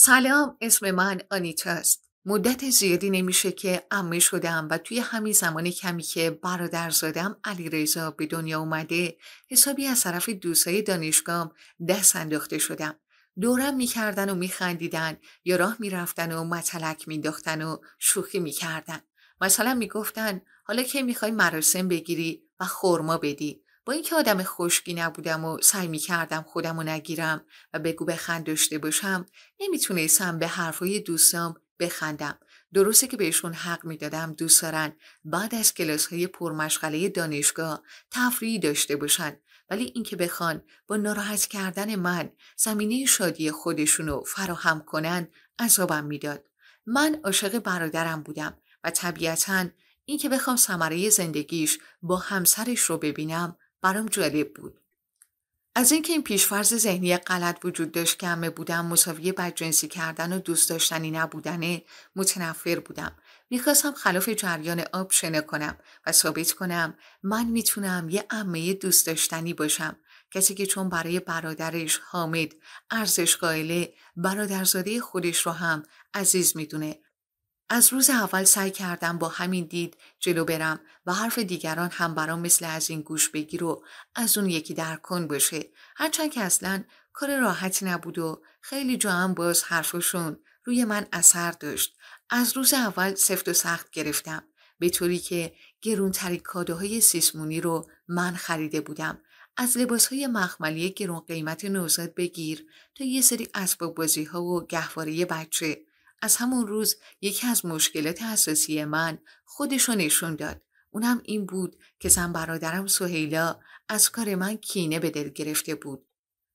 سلام اسم من آنیتاست مدت زیادی نمیشه که امه شدم و توی همین زمان کمی که برادر زادم علی رضا به دنیا اومده حسابی از طرف دوستای دانشگاه دست انداخته شدم. دورم میکردن و میخندیدن یا راه میرفتن و متلک مینداختن و شوخی میکردن. مثلا میگفتن حالا که میخوای مراسم بگیری و خورما بدی با اینکه آدم خشکی نبودم و سعی می کردم خودم رو نگیرم و بگو بخند داشته باشم نمیتونستم به حرفای دوستام بخندم درسته که بهشون حق میدادم دوست دارن بعد از کلاس های پرمشغله دانشگاه تفریحی داشته باشن ولی اینکه بخوان با ناراحت کردن من زمینه شادی خودشونو فراهم کنن عذابم میداد من عاشق برادرم بودم و طبیعتا اینکه بخوام ثمره زندگیش با همسرش رو ببینم برام جالب بود از اینکه این پیشفرز ذهنی غلط وجود داشت که همه بودم مساوی بدجنسی کردن و دوست داشتنی نبودنه متنفر بودم میخواستم خلاف جریان آب شنا کنم و ثابت کنم من میتونم یه امه دوست داشتنی باشم کسی که چون برای برادرش حامد ارزش قائله برادرزاده خودش رو هم عزیز میدونه از روز اول سعی کردم با همین دید جلو برم و حرف دیگران هم برام مثل از این گوش بگیر و از اون یکی در کن بشه هرچند که اصلا کار راحتی نبود و خیلی جا هم باز حرفشون روی من اثر داشت از روز اول سفت و سخت گرفتم به طوری که گرونترین کاده های سیسمونی رو من خریده بودم از لباس های مخملی گرون قیمت نوزاد بگیر تا یه سری اسباب بازی ها و گهواره بچه از همون روز یکی از مشکلات اساسی من خودشو نشون داد. اونم این بود که زن برادرم سهیلا از کار من کینه به دل گرفته بود.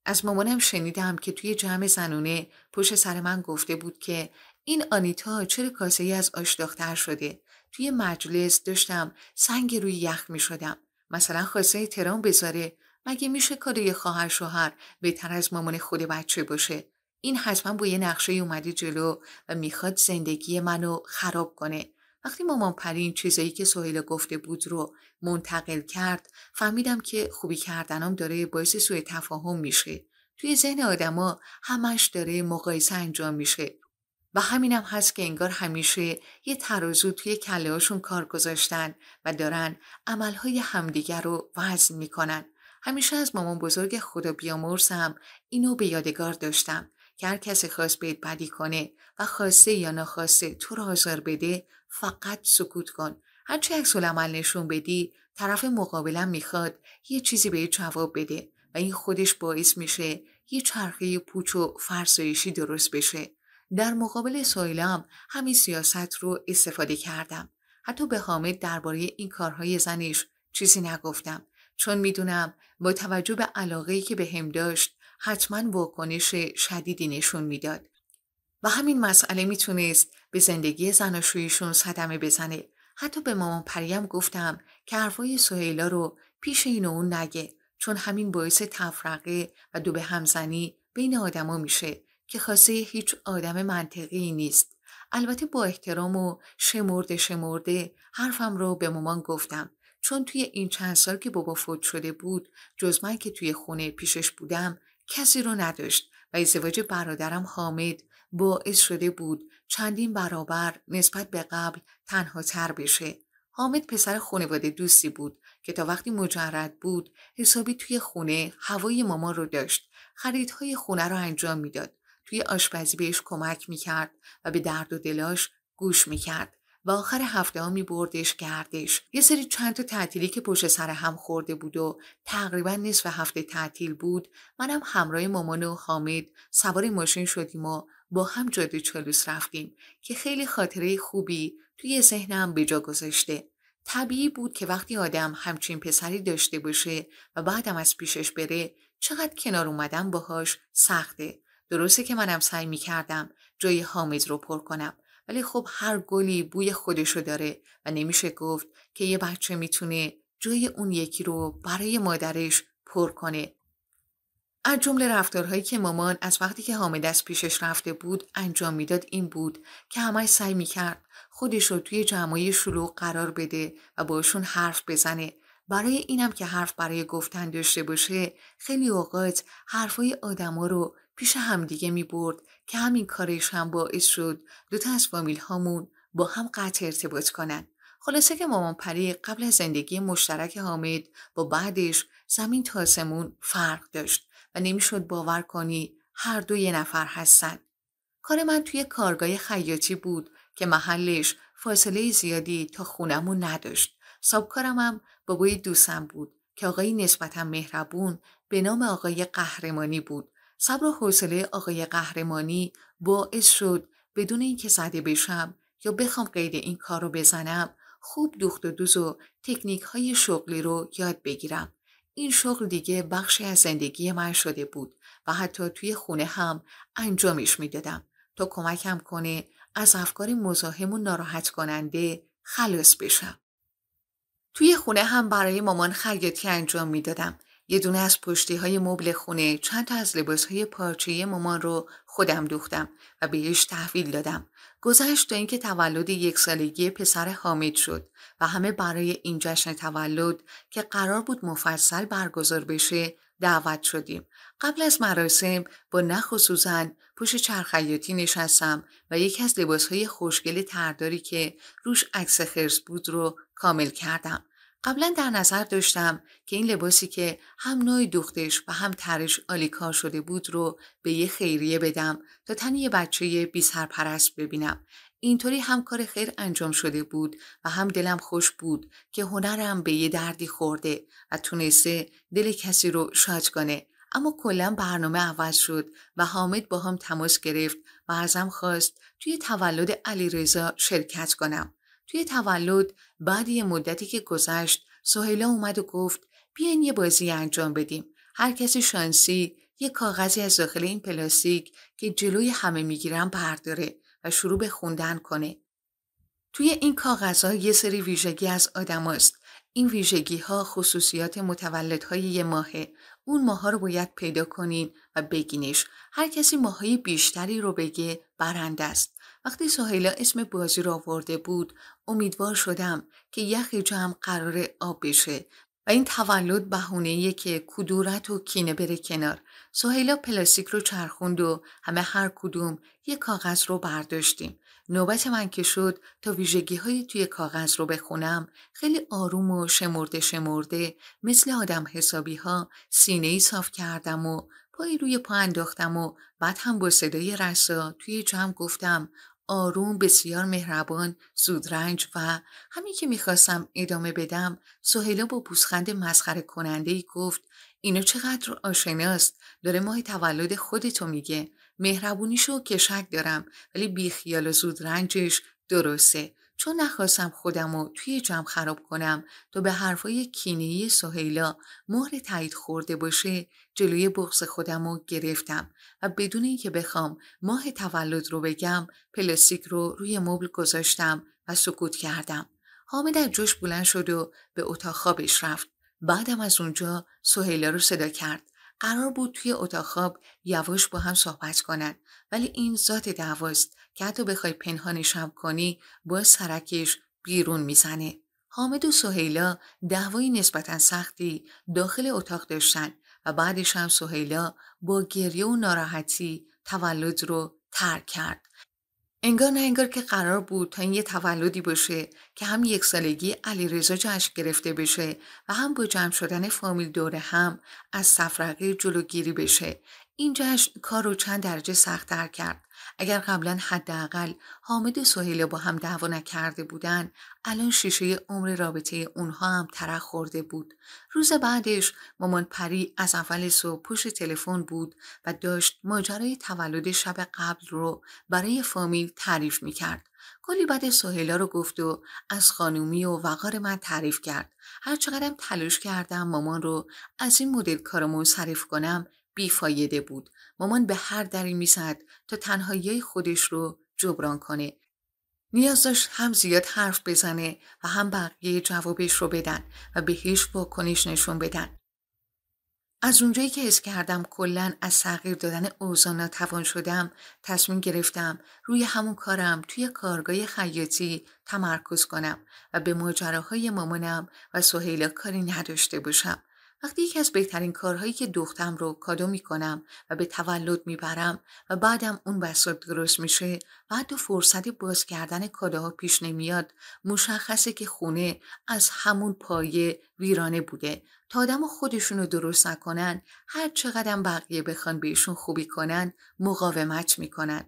از مامانم شنیدم که توی جمع زنونه پشت سر من گفته بود که این آنیتا چرا کاسه ای از آش دختر شده توی مجلس داشتم سنگ روی یخ می شدم مثلا خواسته ترام بذاره مگه میشه کاری خواهر شوهر بهتر از مامان خود بچه باشه این حتما با یه نقشه اومده جلو و میخواد زندگی منو خراب کنه وقتی مامان پری این چیزایی که سهیل گفته بود رو منتقل کرد فهمیدم که خوبی کردنم داره باعث سوء تفاهم میشه توی ذهن آدما همش داره مقایسه انجام میشه و همینم هست که انگار همیشه یه ترازو توی کلهاشون کار گذاشتن و دارن عملهای همدیگر رو وزن میکنن همیشه از مامان بزرگ خدا بیامرزم اینو به یادگار داشتم که هر کسی خواست بهت بدی کنه و خواسته یا نخواسته تو رو آزار بده فقط سکوت کن هرچی عکس عمل نشون بدی طرف مقابلم میخواد یه چیزی به جواب بده و این خودش باعث میشه یه چرخه پوچ و فرسایشی درست بشه در مقابل سویلام همین سیاست رو استفاده کردم حتی به حامد درباره این کارهای زنش چیزی نگفتم چون میدونم با توجه به علاقه که به هم داشت حتما واکنش شدیدی نشون میداد و همین مسئله میتونست به زندگی زناشوییشون صدمه بزنه حتی به مامان پریم گفتم که حرفای سهیلا رو پیش این و اون نگه چون همین باعث تفرقه و دو به همزنی بین آدما میشه که خاصه هیچ آدم منطقی نیست البته با احترام و شمرده شمرده حرفم رو به مامان گفتم چون توی این چند سال که بابا فوت شده بود جز من که توی خونه پیشش بودم کسی رو نداشت و ازدواج برادرم حامد باعث شده بود چندین برابر نسبت به قبل تنها تر بشه. حامد پسر خانواده دوستی بود که تا وقتی مجرد بود حسابی توی خونه هوای ماما رو داشت. خریدهای خونه رو انجام میداد. توی آشپزی بهش کمک میکرد و به درد و دلاش گوش میکرد. و آخر هفته ها می بردش گردش یه سری چند تا تعطیلی که پشت سر هم خورده بود و تقریبا نصف هفته تعطیل بود منم همراه مامان و حامد سوار ماشین شدیم و با هم جاده چالوس رفتیم که خیلی خاطره خوبی توی ذهنم به جا گذاشته طبیعی بود که وقتی آدم همچین پسری داشته باشه و بعدم از پیشش بره چقدر کنار اومدن باهاش سخته درسته که منم سعی می کردم جای حامد رو پر کنم ولی خب هر گلی بوی خودشو داره و نمیشه گفت که یه بچه میتونه جای اون یکی رو برای مادرش پر کنه. از جمله رفتارهایی که مامان از وقتی که حامد از پیشش رفته بود انجام میداد این بود که همش سعی میکرد خودش رو توی جمعای شلوغ قرار بده و باشون حرف بزنه برای اینم که حرف برای گفتن داشته باشه خیلی اوقات حرفای آدما رو پیش دیگه می برد که همین کارش هم باعث شد دوتا از فامیل هامون با هم قطع ارتباط کنن. خلاصه که مامان پری قبل از زندگی مشترک حامد با بعدش زمین تاسمون فرق داشت و نمیشد باور کنی هر دو یه نفر هستن. کار من توی کارگاه خیاطی بود که محلش فاصله زیادی تا خونمون نداشت. سابکارم هم بابای دوستم بود که آقای نسبتا مهربون به نام آقای قهرمانی بود صبر و حوصله آقای قهرمانی باعث شد بدون اینکه زده بشم یا بخوام قید این کار رو بزنم خوب دوخت و دوز و تکنیک های شغلی رو یاد بگیرم. این شغل دیگه بخشی از زندگی من شده بود و حتی توی خونه هم انجامش میدادم تا کمکم کنه از افکار مزاحم و ناراحت کننده خلاص بشم. توی خونه هم برای مامان خیاطی انجام میدادم یه دونه از پشتی های مبل خونه چند تا از لباس های پارچه مامان رو خودم دوختم و بهش تحویل دادم. گذشت تا اینکه تولد یک سالگی پسر حامد شد و همه برای این جشن تولد که قرار بود مفصل برگزار بشه دعوت شدیم. قبل از مراسم با نخ و سوزن پشت چرخیاتی نشستم و یکی از لباس های خوشگل ترداری که روش عکس خرس بود رو کامل کردم. قبلا در نظر داشتم که این لباسی که هم نوع دوختش و هم ترش آلیکار شده بود رو به یه خیریه بدم تا تن یه بچه بی سرپرست ببینم. اینطوری هم کار خیر انجام شده بود و هم دلم خوش بود که هنرم به یه دردی خورده و تونسته دل کسی رو شاد کنه. اما کلا برنامه عوض شد و حامد با هم تماس گرفت و ازم خواست توی تولد علیرضا شرکت کنم. توی تولد بعد یه مدتی که گذشت سهیلا اومد و گفت بیاین یه بازی انجام بدیم هر کسی شانسی یه کاغذی از داخل این پلاستیک که جلوی همه میگیرن برداره و شروع به خوندن کنه توی این کاغذها یه سری ویژگی از آدم است. این ویژگی ها خصوصیات های یه ماهه اون ماها رو باید پیدا کنین و بگینش هر کسی ماهای بیشتری رو بگه برنده است وقتی سهیلا اسم بازی را آورده بود امیدوار شدم که یخ جمع قرار آب بشه و این تولد بهونه که کدورت و کینه بره کنار سهیلا پلاستیک رو چرخوند و همه هر کدوم یه کاغذ رو برداشتیم نوبت من که شد تا ویژگی های توی کاغذ رو بخونم خیلی آروم و شمرده شمرده مثل آدم حسابی ها سینه ای صاف کردم و پای روی پا انداختم و بعد هم با صدای رسا توی جمع گفتم آروم بسیار مهربان زودرنج و همین که میخواستم ادامه بدم سهیلا با پوسخند مسخره کننده ای گفت اینو چقدر آشناست داره ماه تولد خودتو میگه مهربونیشو کشک دارم ولی بیخیال و زودرنجش درسته چون نخواستم خودم رو توی جمع خراب کنم تا به حرفای کینهی سهیلا مهر تایید خورده باشه جلوی بغز خودم گرفتم و بدون اینکه بخوام ماه تولد رو بگم پلاستیک رو روی مبل گذاشتم و سکوت کردم. حامد از جوش بلند شد و به اتاق رفت. بعدم از اونجا سهیلا رو صدا کرد. قرار بود توی اتاق خواب یواش با هم صحبت کنند ولی این ذات دعواست که حتی بخوای پنهانش هم کنی با سرکش بیرون میزنه. حامد و سهیلا دعوایی نسبتا سختی داخل اتاق داشتن و بعدش هم سهیلا با گریه و ناراحتی تولد رو ترک کرد. انگار نه انگار که قرار بود تا این یه تولدی باشه که هم یک سالگی علی رزا جشن گرفته بشه و هم با جمع شدن فامیل دوره هم از سفرقه جلوگیری بشه. این جشن کار رو چند درجه سختتر کرد اگر قبلا حداقل حامد و سهیل با هم دعوا نکرده بودن الان شیشه عمر رابطه اونها هم ترخ خورده بود روز بعدش مامان پری از اول صبح پشت تلفن بود و داشت ماجرای تولد شب قبل رو برای فامیل تعریف میکرد کلی بعد سهیلا رو گفت و از خانومی و وقار من تعریف کرد هرچقدرم تلاش کردم مامان رو از این مدل کارمون صرف کنم بیفایده بود مامان به هر دری میزد تا تنهایی خودش رو جبران کنه نیاز داشت هم زیاد حرف بزنه و هم بقیه جوابش رو بدن و به هیچ واکنش نشون بدن از اونجایی که حس کردم کلا از تغییر دادن اوضاع ناتوان شدم تصمیم گرفتم روی همون کارم توی کارگاه خیاطی تمرکز کنم و به ماجراهای مامانم و سهیلا کاری نداشته باشم وقتی یکی از بهترین کارهایی که دختم رو کادو میکنم و به تولد میبرم و بعدم اون بساط درست میشه و حتی فرصت باز کردن کادوها پیش نمیاد مشخصه که خونه از همون پایه ویرانه بوده تا آدم خودشون رو درست نکنن هر چقدر بقیه بخوان بهشون خوبی کنن مقاومت میکنن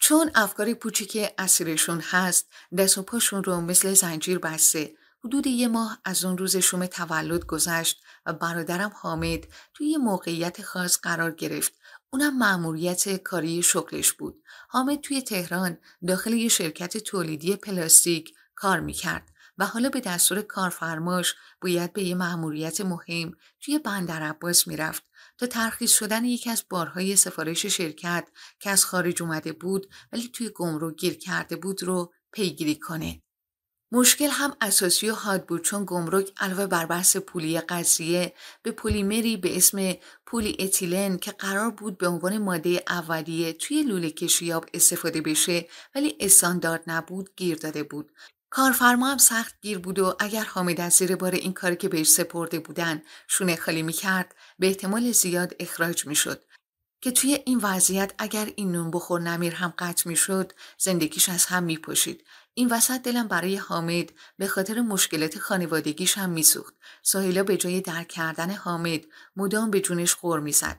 چون افکار پوچی که اسیرشون هست دست و پاشون رو مثل زنجیر بسته حدود یه ماه از اون روز شوم تولد گذشت و برادرم حامد توی یه موقعیت خاص قرار گرفت. اونم معموریت کاری شغلش بود. حامد توی تهران داخل یه شرکت تولیدی پلاستیک کار میکرد و حالا به دستور کارفرماش باید به یه معموریت مهم توی عباس میرفت تا ترخیص شدن یکی از بارهای سفارش شرکت که از خارج اومده بود ولی توی گمرو گیر کرده بود رو پیگیری کنه. مشکل هم اساسی و حاد بود چون گمرک علاوه بر بحث پولی قضیه به پلیمری به اسم پولی اتیلن که قرار بود به عنوان ماده اولیه توی لوله کشیاب استفاده بشه ولی استاندارد نبود گیر داده بود کارفرما هم سخت گیر بود و اگر حامد از زیر بار این کاری که بهش سپرده بودن شونه خالی میکرد به احتمال زیاد اخراج میشد که توی این وضعیت اگر این نون بخور نمیر هم قطع میشد زندگیش از هم میپاشید این وسط دلم برای حامد به خاطر مشکلات خانوادگیش هم میسوخت ساحلا به جای درک کردن حامد مدام به جونش غور میزد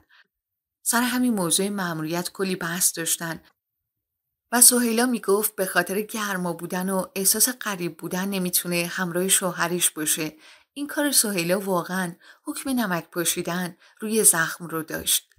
سر همین موضوع مأموریت کلی بحث داشتن و سهیلا میگفت به خاطر گرما بودن و احساس قریب بودن نمیتونه همراه شوهرش باشه این کار سهیلا واقعا حکم نمک پاشیدن روی زخم رو داشت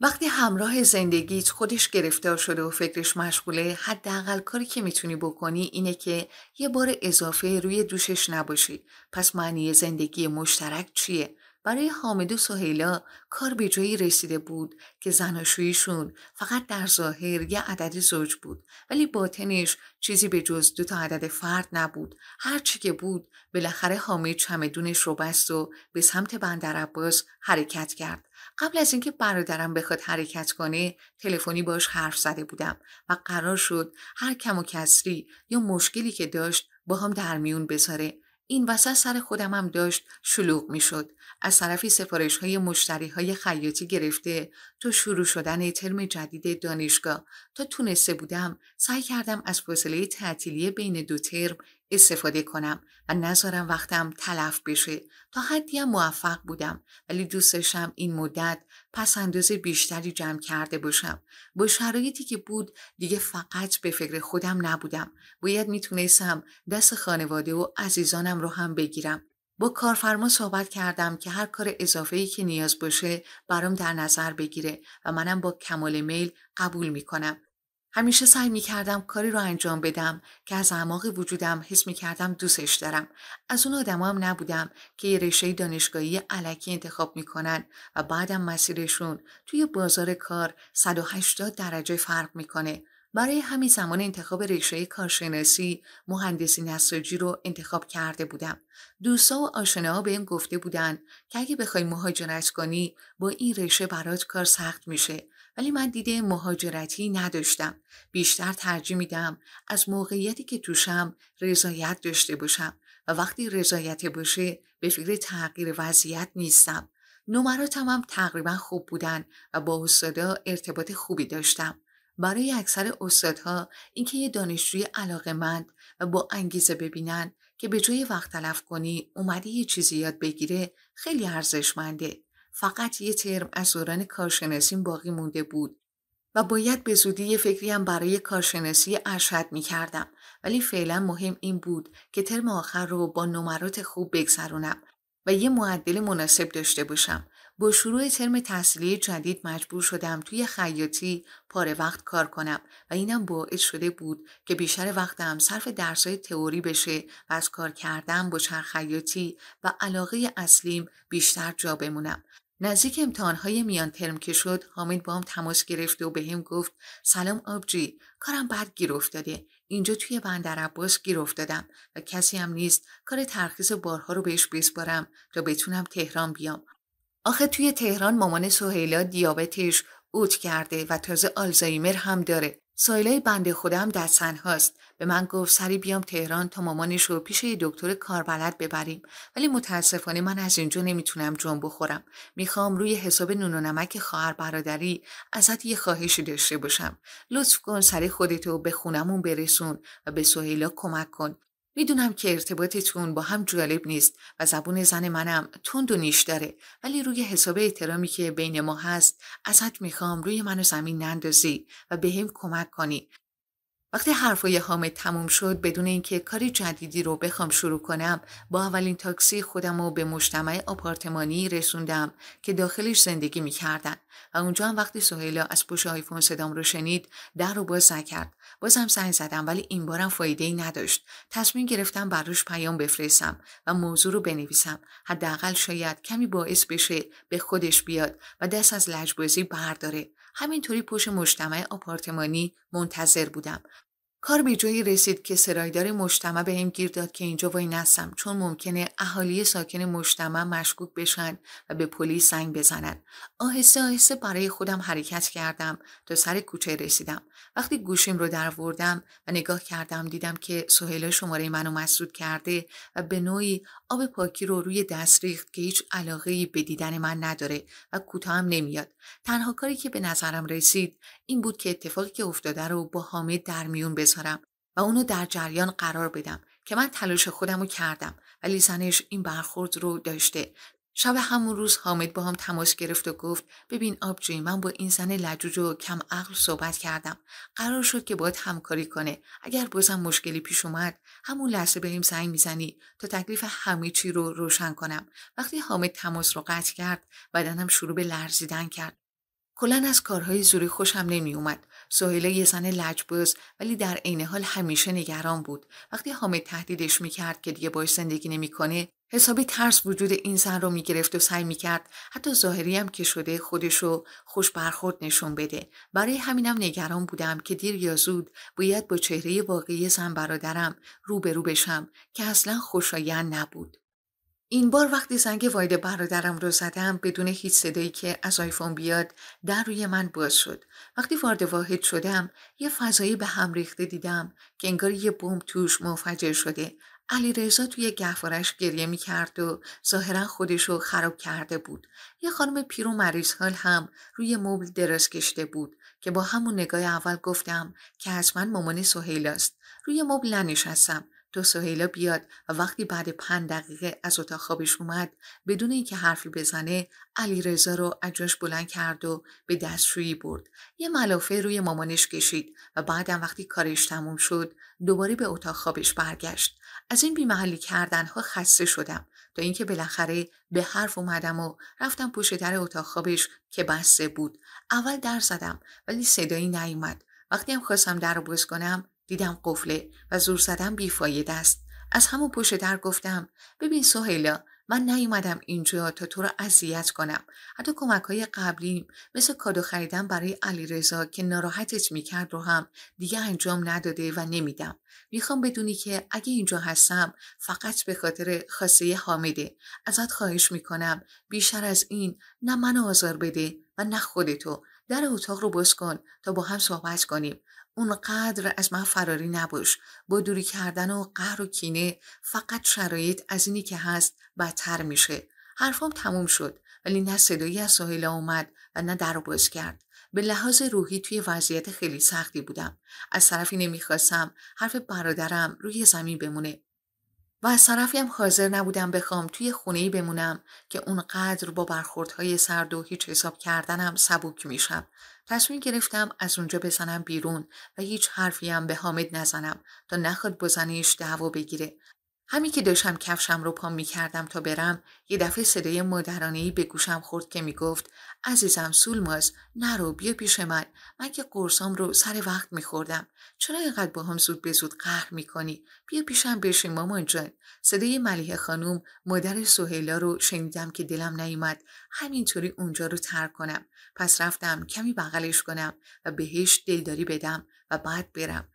وقتی همراه زندگیت خودش گرفتار شده و فکرش مشغوله حداقل کاری که میتونی بکنی اینه که یه بار اضافه روی دوشش نباشی پس معنی زندگی مشترک چیه برای حامد و سهیلا کار به جایی رسیده بود که زناشوییشون فقط در ظاهر یه عدد زوج بود ولی باطنش چیزی به جز دو تا عدد فرد نبود هرچی که بود بالاخره حامد چمدونش رو بست و به سمت بندر عباس حرکت کرد قبل از اینکه برادرم بخواد حرکت کنه تلفنی باش حرف زده بودم و قرار شد هر کم و کسری یا مشکلی که داشت با هم در میون بذاره این وسط سر خودم هم داشت شلوغ میشد از طرفی سفارش های مشتری های خیاطی گرفته تا شروع شدن ترم جدید دانشگاه تا تونسته بودم سعی کردم از فاصله تعطیلی بین دو ترم استفاده کنم و نذارم وقتم تلف بشه تا حدی موفق بودم ولی دوست داشتم این مدت پس اندازه بیشتری جمع کرده باشم با شرایطی که بود دیگه فقط به فکر خودم نبودم باید میتونستم دست خانواده و عزیزانم رو هم بگیرم با کارفرما صحبت کردم که هر کار اضافه ای که نیاز باشه برام در نظر بگیره و منم با کمال میل قبول میکنم همیشه سعی می کردم کاری رو انجام بدم که از اعماق وجودم حس می کردم دوستش دارم. از اون آدم هم نبودم که یه رشته دانشگاهی علکی انتخاب می کنن و بعدم مسیرشون توی بازار کار 180 درجه فرق کنه. برای همین زمان انتخاب رشته کارشناسی مهندسی نساجی رو انتخاب کرده بودم. دوستا و آشناها این گفته بودن که اگه بخوای مهاجرت کنی با این رشته برات کار سخت میشه ولی من دیده مهاجرتی نداشتم بیشتر ترجیح میدم از موقعیتی که توشم رضایت داشته باشم و وقتی رضایت باشه به فکر تغییر وضعیت نیستم نمراتم هم تقریبا خوب بودن و با استادا ارتباط خوبی داشتم برای اکثر استادها اینکه یه دانشجوی مند و با انگیزه ببینن که به جای وقت تلف کنی اومده یه چیزی یاد بگیره خیلی ارزشمنده فقط یه ترم از دوران کارشناسیم باقی مونده بود و باید به زودی یه فکری هم برای کارشناسی ارشد می کردم. ولی فعلا مهم این بود که ترم آخر رو با نمرات خوب بگذرونم و یه معدل مناسب داشته باشم. با شروع ترم تحصیلی جدید مجبور شدم توی خیاطی پاره وقت کار کنم و اینم باعث شده بود که بیشتر وقتم صرف درسای تئوری بشه و از کار کردن با چرخیاتی و علاقه اصلیم بیشتر جا بمونم نزدیک امتحانهای میان ترم که شد حامد با هم تماس گرفت و به هم گفت سلام آبجی کارم بد گیر افتاده اینجا توی بندر عباس گیر افتادم و کسی هم نیست کار ترخیص بارها رو بهش بسپارم تا بتونم تهران بیام آخه توی تهران مامان سهیلا دیابتش اوت کرده و تازه آلزایمر هم داره سایلای بنده خودم در سنهاست. به من گفت سری بیام تهران تا مامانش رو پیش یه دکتر کاربلد ببریم ولی متاسفانه من از اینجا نمیتونم جون بخورم میخوام روی حساب نون و نمک خواهر برادری ازت یه خواهشی داشته باشم لطف کن سری خودتو به خونمون برسون و به سهیلا کمک کن میدونم که ارتباطتون با هم جالب نیست و زبون زن منم تند و نیش داره ولی روی حساب احترامی که بین ما هست ازت میخوام روی منو زمین نندازی و به هم کمک کنی وقتی حرفای حامد تموم شد بدون اینکه کاری جدیدی رو بخوام شروع کنم با اولین تاکسی خودم رو به مجتمع آپارتمانی رسوندم که داخلش زندگی میکردن و اونجا هم وقتی سهیلا از پشت آیفون صدام رو شنید در رو باز نکرد بازم زنگ زدم ولی این بارم فایده ای نداشت تصمیم گرفتم براش پیام بفرستم و موضوع رو بنویسم حداقل شاید کمی باعث بشه به خودش بیاد و دست از لجبازی برداره همینطوری پشت مجتمع آپارتمانی منتظر بودم کار به جایی رسید که سرایدار مجتمع به هم گیر داد که اینجا وای نستم چون ممکنه اهالی ساکن مجتمع مشکوک بشن و به پلیس زنگ بزنند. آهسته آهسته برای خودم حرکت کردم تا سر کوچه رسیدم وقتی گوشیم رو دروردم و نگاه کردم دیدم که سهیلا شماره منو مسدود کرده و به نوعی آب پاکی رو روی دست ریخت که هیچ علاقه به دیدن من نداره و کوتاهم نمیاد تنها کاری که به نظرم رسید این بود که اتفاقی که افتاده رو با حامد در میون بذارم و اونو در جریان قرار بدم که من تلاش خودم رو کردم ولی زنش این برخورد رو داشته شب همون روز حامد با هم تماس گرفت و گفت ببین آبجوی من با این زن لجوج و کم عقل صحبت کردم قرار شد که باید همکاری کنه اگر بازم مشکلی پیش اومد همون لحظه بهم زنگ میزنی تا تکلیف همه چی رو روشن کنم وقتی حامد تماس رو قطع کرد بدنم شروع به لرزیدن کرد کلا از کارهای زوری خوشم نمی اومد. سهیله یه زن لجباز ولی در عین حال همیشه نگران بود. وقتی حامد تهدیدش میکرد که دیگه باش زندگی نمیکنه، حسابی ترس وجود این زن رو میگرفت و سعی میکرد حتی ظاهری هم که شده خودش رو خوش برخورد نشون بده. برای همینم نگران بودم که دیر یا زود باید با چهره واقعی زن برادرم روبرو بشم که اصلا خوشایند نبود. این بار وقتی زنگ واید برادرم رو زدم بدون هیچ صدایی که از آیفون بیاد در روی من باز شد وقتی وارد واحد شدم یه فضایی به هم ریخته دیدم که انگار یه بمب توش منفجر شده علی رضا توی گهوارش گریه می کرد و ظاهرا خودشو خراب کرده بود یه خانم پیرو مریض حال هم روی مبل دراز کشته بود که با همون نگاه اول گفتم که من مامان سهیل است روی مبل ننشستم تو سهیلا بیاد و وقتی بعد پنج دقیقه از اتاق خوابش اومد بدون اینکه حرفی بزنه علی رزا رو اجاش بلند کرد و به دستشویی برد یه ملافه روی مامانش کشید و بعدم وقتی کارش تموم شد دوباره به اتاق خوابش برگشت از این بیمحلی کردنها خسته شدم تا اینکه بالاخره به حرف اومدم و رفتم پشت در اتاق خوابش که بسته بود اول در زدم ولی صدایی نیومد وقتی هم خواستم در باز کنم دیدم قفله و زور زدم بیفاید است از همون پشت در گفتم ببین سهیلا من نیومدم اینجا تا تو را اذیت کنم حتی کمک های قبلیم مثل کادو خریدن برای علیرضا که ناراحتت میکرد رو هم دیگه انجام نداده و نمیدم میخوام بدونی که اگه اینجا هستم فقط به خاطر خاصه حامده ازت خواهش میکنم بیشتر از این نه منو آزار بده و نه خودتو در اتاق رو باز کن تا با هم صحبت کنیم اونقدر از من فراری نباش با دوری کردن و قهر و کینه فقط شرایط از اینی که هست بدتر میشه حرفم تموم شد ولی نه صدایی از ساحل اومد و نه در باز کرد به لحاظ روحی توی وضعیت خیلی سختی بودم از طرفی نمیخواستم حرف برادرم روی زمین بمونه و از طرفی هم حاضر نبودم بخوام توی خونه بمونم که اونقدر با برخوردهای سرد و هیچ حساب کردنم سبوک میشم تصمیم گرفتم از اونجا بزنم بیرون و هیچ حرفی هم به حامد نزنم تا نخواد بزنیش دعوا بگیره همین که داشتم کفشم رو پام میکردم تا برم یه دفعه صدای مادرانهای به گوشم خورد که میگفت عزیزم سولماز نرو بیا پیش من من که قرصام رو سر وقت میخوردم چرا اینقدر با هم زود به زود قهر میکنی بیا پیشم بشین مامان جان صدای ملیه خانوم مادر سهیلا رو شنیدم که دلم نیومد همینطوری اونجا رو ترک کنم پس رفتم کمی بغلش کنم و بهش دلداری بدم و بعد برم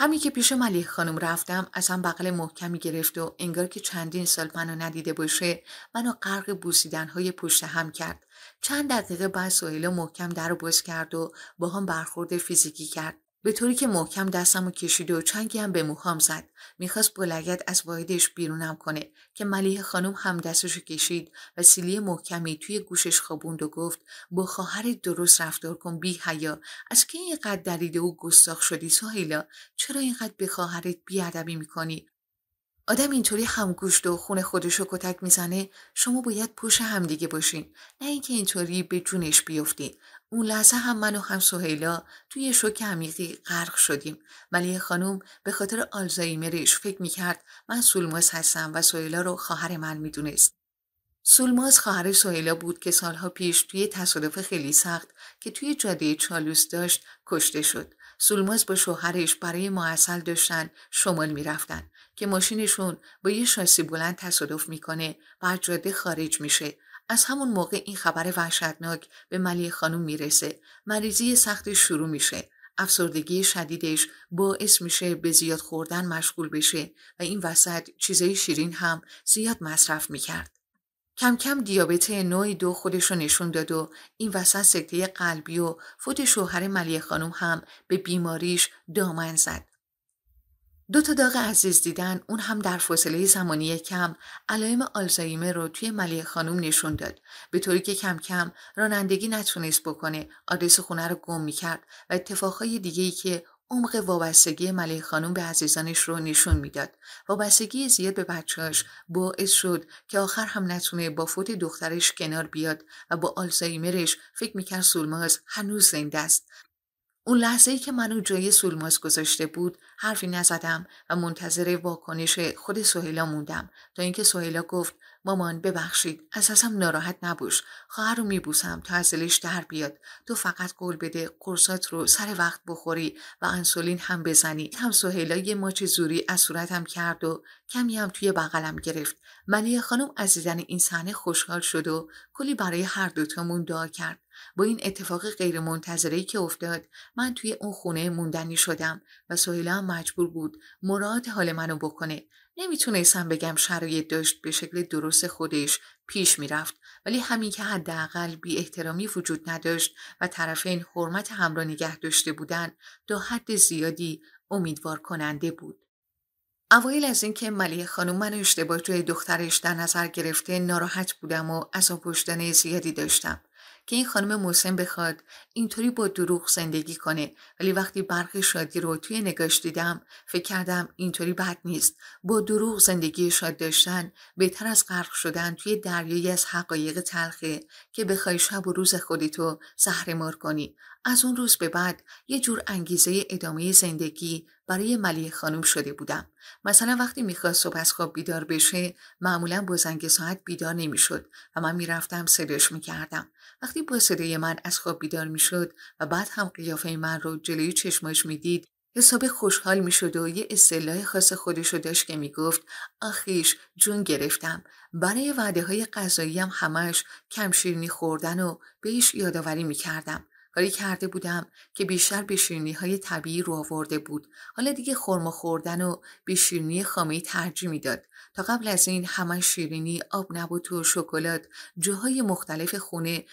همی که پیش ملیح خانم رفتم ازم بغل محکمی گرفت و انگار که چندین سال منو ندیده باشه منو غرق بوسیدنهای پشت هم کرد چند دقیقه بعد سهیلا محکم در باز کرد و با هم برخورد فیزیکی کرد به طوری که محکم دستم و کشید و چنگی هم به موهام زد میخواست بلگت از واحدش بیرونم کنه که ملیه خانم هم دستشو کشید و سیلی محکمی توی گوشش خوابوند و گفت با خواهر درست رفتار کن بی حیا از که اینقدر دریده و گستاخ شدی سهیلا چرا اینقدر به خواهرت بیادبی میکنی آدم اینطوری هم گوشت و خون خودشو کتک میزنه شما باید پوش همدیگه باشین نه اینکه اینطوری به جونش بیفتین اون لحظه هم من و هم سهیلا توی شوک عمیقی غرق شدیم ولی خانم به خاطر آلزایمرش فکر میکرد من سولماز هستم و سهیلا رو خواهر من میدونست سولماز خواهر سهیلا بود که سالها پیش توی تصادف خیلی سخت که توی جاده چالوس داشت کشته شد سولماز با شوهرش برای معسل داشتن شمال میرفتن که ماشینشون با یه شاسی بلند تصادف میکنه و جاده خارج میشه از همون موقع این خبر وحشتناک به ملیه خانم میرسه مریضی سختش شروع میشه افسردگی شدیدش باعث میشه به زیاد خوردن مشغول بشه و این وسط چیزای شیرین هم زیاد مصرف میکرد. کم کم دیابت نوع دو رو نشون داد و این وسط سکته قلبی و فوت شوهر ملیه خانم هم به بیماریش دامن زد دو تا داغ عزیز دیدن اون هم در فاصله زمانی کم علائم آلزایمر رو توی ملیه خانم نشون داد به طوری که کم کم رانندگی نتونست بکنه آدرس خونه رو گم میکرد و اتفاقهای دیگه ای که عمق وابستگی ملیه خانم به عزیزانش رو نشون میداد وابستگی زیاد به بچهاش باعث شد که آخر هم نتونه با فوت دخترش کنار بیاد و با آلزایمرش فکر میکرد سولماز هنوز زنده است اون لحظه ای که منو جای سولماس گذاشته بود حرفی نزدم و منتظر واکنش خود سهیلا موندم تا اینکه سهیلا گفت مامان ببخشید ازم ناراحت نبوش خواهر رو میبوسم تا از دلش در بیاد تو فقط قول بده قرصات رو سر وقت بخوری و انسولین هم بزنی هم سهیلا یه ماچ زوری از صورتم کرد و کمی هم توی بغلم گرفت ملیه خانم از دیدن این صحنه خوشحال شد و کلی برای هر دوتامون دعا کرد با این اتفاق غیرمنتظرهای که افتاد من توی اون خونه موندنی شدم و سهیلا هم مجبور بود مراد حال منو بکنه نمیتونستم بگم شرایط داشت به شکل درست خودش پیش میرفت ولی همین که حداقل بی احترامی وجود نداشت و طرفین حرمت هم را نگه داشته بودن تا حد زیادی امیدوار کننده بود اوایل از اینکه ملیه خانم من اشتباه جای دخترش در نظر گرفته ناراحت بودم و از آن زیادی داشتم که این خانم موسم بخواد اینطوری با دروغ زندگی کنه ولی وقتی برق شادی رو توی نگاش دیدم فکر کردم اینطوری بد نیست با دروغ زندگی شاد داشتن بهتر از غرق شدن توی دریایی از حقایق تلخه که بخوای شب و روز خودتو زهرمار کنی از اون روز به بعد یه جور انگیزه ادامه زندگی برای ملیه خانم شده بودم مثلا وقتی میخواست صبح از خواب بیدار بشه معمولا با زنگ ساعت بیدار نمیشد و من میرفتم صداش میکردم وقتی با صدای من از خواب بیدار میشد و بعد هم قیافه من رو جلوی چشماش میدید حساب خوشحال میشد و یه اصطلاح خاص خودش رو داشت که میگفت آخیش جون گرفتم برای وعده های غذایی هم همش کمشیرنی خوردن و بهش یادآوری میکردم کاری کرده بودم که بیشتر به شیرنی های طبیعی رو آورده بود حالا دیگه خرما خوردن و به شیرینی خامه ترجیح داد تا قبل از این همه شیرینی آب نبوت و شکلات جاهای مختلف خونه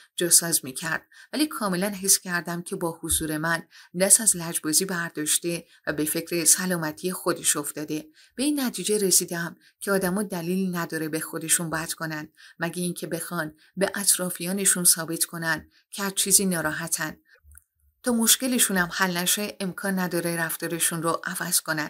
می کرد. ولی کاملا حس کردم که با حضور من دست از لجبازی برداشته و به فکر سلامتی خودش افتاده به این نتیجه رسیدم که آدما دلیل نداره به خودشون بد کنن مگه اینکه بخوان به اطرافیانشون ثابت کنند که چیزی ناراحتن تا مشکلشون هم حل نشه امکان نداره رفتارشون رو عوض کنن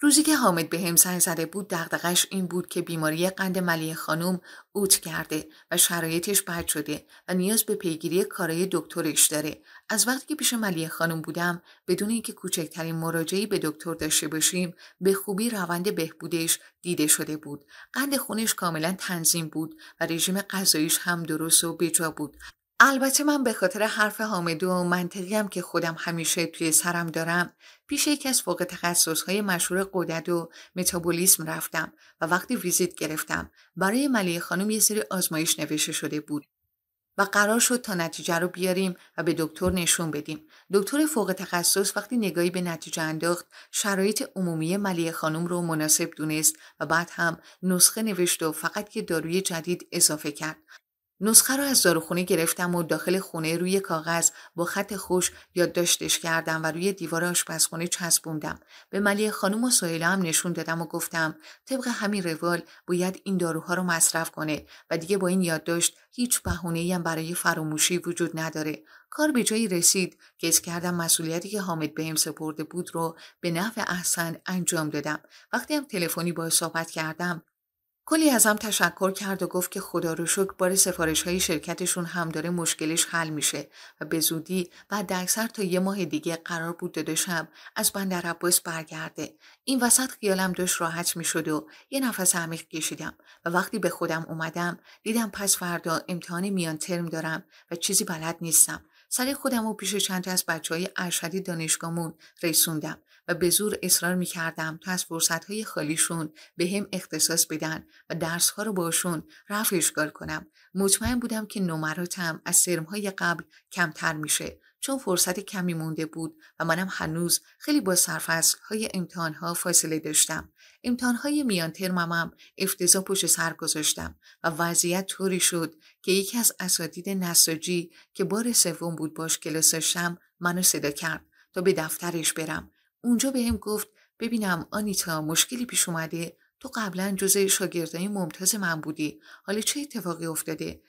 روزی که حامد به هم زده بود دغدغش این بود که بیماری قند ملی خانم اوت کرده و شرایطش بد شده و نیاز به پیگیری کارای دکترش داره از وقتی که پیش ملی خانم بودم بدون اینکه کوچکترین مراجعی به دکتر داشته باشیم به خوبی روند بهبودش دیده شده بود قند خونش کاملا تنظیم بود و رژیم غذاییش هم درست و بجا بود البته من به خاطر حرف حامدو و هم که خودم همیشه توی سرم دارم پیش یکی از فوق های مشهور قدرت و متابولیسم رفتم و وقتی ویزیت گرفتم برای ملی خانم یه سری آزمایش نوشته شده بود و قرار شد تا نتیجه رو بیاریم و به دکتر نشون بدیم دکتر فوق تخصص وقتی نگاهی به نتیجه انداخت شرایط عمومی ملی خانم رو مناسب دونست و بعد هم نسخه نوشت و فقط یه داروی جدید اضافه کرد نسخه رو از داروخونه گرفتم و داخل خونه روی کاغذ با خط خوش یادداشتش کردم و روی دیوار آشپزخونه چسبوندم به ملی خانم و سهیلا هم نشون دادم و گفتم طبق همین روال باید این داروها رو مصرف کنه و دیگه با این یادداشت هیچ بهونه هم برای فراموشی وجود نداره کار به جایی رسید که از کردم مسئولیتی که حامد بهم سپرده بود رو به نفع احسن انجام دادم وقتی هم تلفنی با صحبت کردم کلی ازم تشکر کرد و گفت که خدا رو شکر بار سفارش های شرکتشون هم داره مشکلش حل میشه و به زودی و اکثر تا یه ماه دیگه قرار بود داداشم از بندر عباس برگرده این وسط خیالم داشت راحت میشد و یه نفس عمیق کشیدم و وقتی به خودم اومدم دیدم پس فردا امتحان میان ترم دارم و چیزی بلد نیستم سری خودم و پیش چند از بچه های ارشدی دانشگاهمون رسوندم و به زور اصرار می کردم تا از فرصت های خالیشون به هم اختصاص بدن و درس ها رو باشون رفع اشکال کنم. مطمئن بودم که نمراتم از سرم های قبل کمتر میشه چون فرصت کمی مونده بود و منم هنوز خیلی با سرفصل های امتحان ها فاصله داشتم. امتحان های میان ترمم هم پشت سر گذاشتم و وضعیت طوری شد که یکی از اساتید نساجی که بار سوم بود باش کلاس داشتم منو صدا کرد تا به دفترش برم اونجا به هم گفت ببینم آنیتا مشکلی پیش اومده تو قبلا جزء شاگردای ممتاز من بودی حالا چه اتفاقی افتاده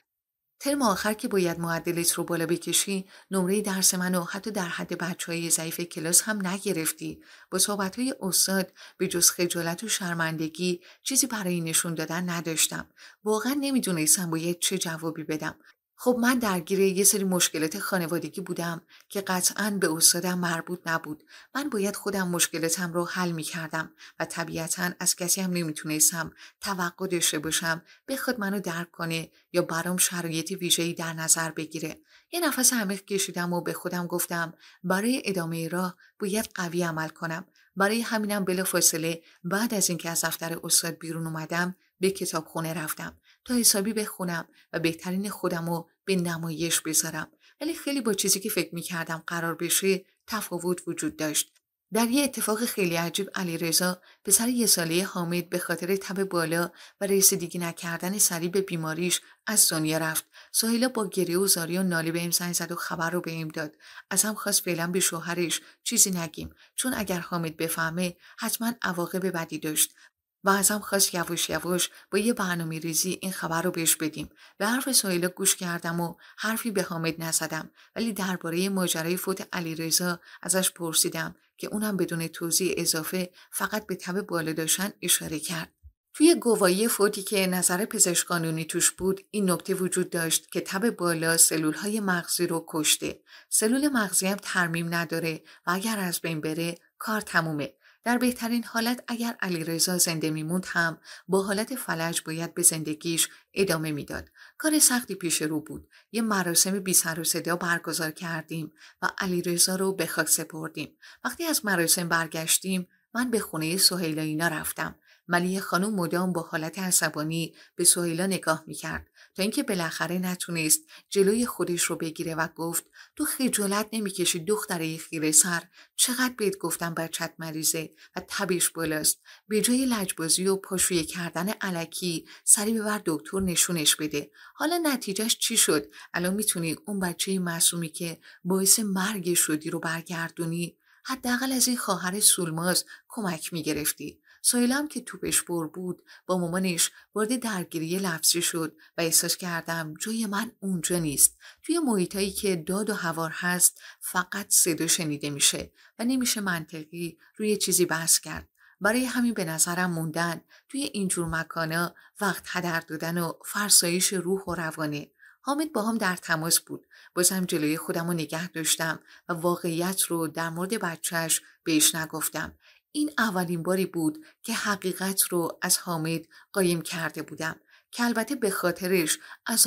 ترم آخر که باید معدلت رو بالا بکشی نمره درس منو حتی در حد بچه های ضعیف کلاس هم نگرفتی با صحبت های استاد به جز خجالت و شرمندگی چیزی برای نشون دادن نداشتم واقعا نمیدونستم باید چه جوابی بدم خب من درگیر یه سری مشکلات خانوادگی بودم که قطعا به استادم مربوط نبود من باید خودم مشکلاتم رو حل می کردم و طبیعتا از کسی هم نمیتونستم توقع داشته باشم بخواد منو درک کنه یا برام شرایط ویژه‌ای در نظر بگیره یه نفس عمیق کشیدم و به خودم گفتم برای ادامه راه باید قوی عمل کنم برای همینم بلافاصله بعد از اینکه از دفتر استاد بیرون اومدم به کتابخونه رفتم تا حسابی بخونم و بهترین خودم رو به نمایش بذارم ولی خیلی با چیزی که فکر میکردم قرار بشه تفاوت وجود داشت در یه اتفاق خیلی عجیب علی علیرضا پسر یه ساله حامد به خاطر تب بالا و رسیدگی نکردن سریع به بیماریش از دنیا رفت ساحلا با گریه و زاری و ناله به زنگ زد و خبر رو بهم داد از هم خواست فعلا به شوهرش چیزی نگیم چون اگر حامد بفهمه حتما عواقب بدی داشت و ازم خواست یوش یوش با یه برنامه ریزی این خبر رو بهش بدیم به حرف سایلا گوش کردم و حرفی به حامد نزدم ولی درباره ماجرای فوت علیرضا ازش پرسیدم که اونم بدون توضیح اضافه فقط به تب بالا داشتن اشاره کرد توی گواهی فوتی که نظر پزشک توش بود این نکته وجود داشت که تب بالا سلول های مغزی رو کشته سلول مغزی هم ترمیم نداره و اگر از بین بره کار تمومه در بهترین حالت اگر علیرضا زنده میموند هم با حالت فلج باید به زندگیش ادامه میداد کار سختی پیش رو بود یه مراسم بی سر و صدا برگزار کردیم و علیرضا رو به خاک سپردیم وقتی از مراسم برگشتیم من به خونه سهیلا رفتم ملیه خانم مدام با حالت عصبانی به سهیلا نگاه میکرد تا اینکه بالاخره نتونست جلوی خودش رو بگیره و گفت تو خجالت نمیکشی دختره خیره سر چقدر بهت گفتم بچت مریضه و تبش بالاست به جای لجبازی و پاشویه کردن علکی سری ببر دکتر نشونش بده حالا نتیجهش چی شد الان میتونی اون بچه معصومی که باعث مرگ شدی رو برگردونی حداقل از این خواهر سولماز کمک میگرفتی سایلم که توپش بر بود با مامانش وارد درگیری لفظی شد و احساس کردم جای من اونجا نیست توی محیطایی که داد و هوار هست فقط صدا شنیده میشه و نمیشه منطقی روی چیزی بحث کرد برای همین به نظرم موندن توی اینجور مکانا وقت هدر دادن و فرسایش روح و روانه حامد با هم در تماس بود بازم جلوی خودم رو نگه داشتم و واقعیت رو در مورد بچهش بهش نگفتم این اولین باری بود که حقیقت رو از حامد قایم کرده بودم که البته به خاطرش از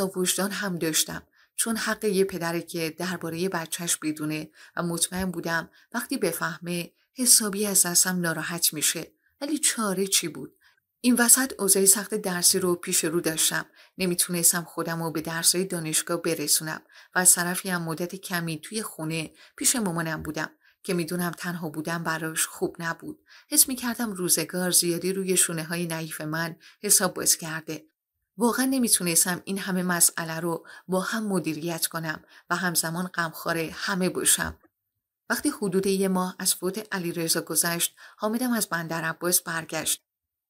هم داشتم چون حق یه پدره که درباره بچهش بدونه و مطمئن بودم وقتی بفهمه حسابی از دستم ناراحت میشه ولی چاره چی بود این وسط اوضاع سخت درسی رو پیش رو داشتم نمیتونستم خودم رو به درسای دانشگاه برسونم و از طرفی هم مدت کمی توی خونه پیش مامانم بودم که میدونم تنها بودن براش خوب نبود حس میکردم روزگار زیادی روی شونه های نعیف من حساب باز کرده واقعا نمیتونستم این همه مسئله رو با هم مدیریت کنم و همزمان غمخوار همه باشم وقتی حدود یه ماه از فوت علیرضا گذشت حامدم از بندر عباس برگشت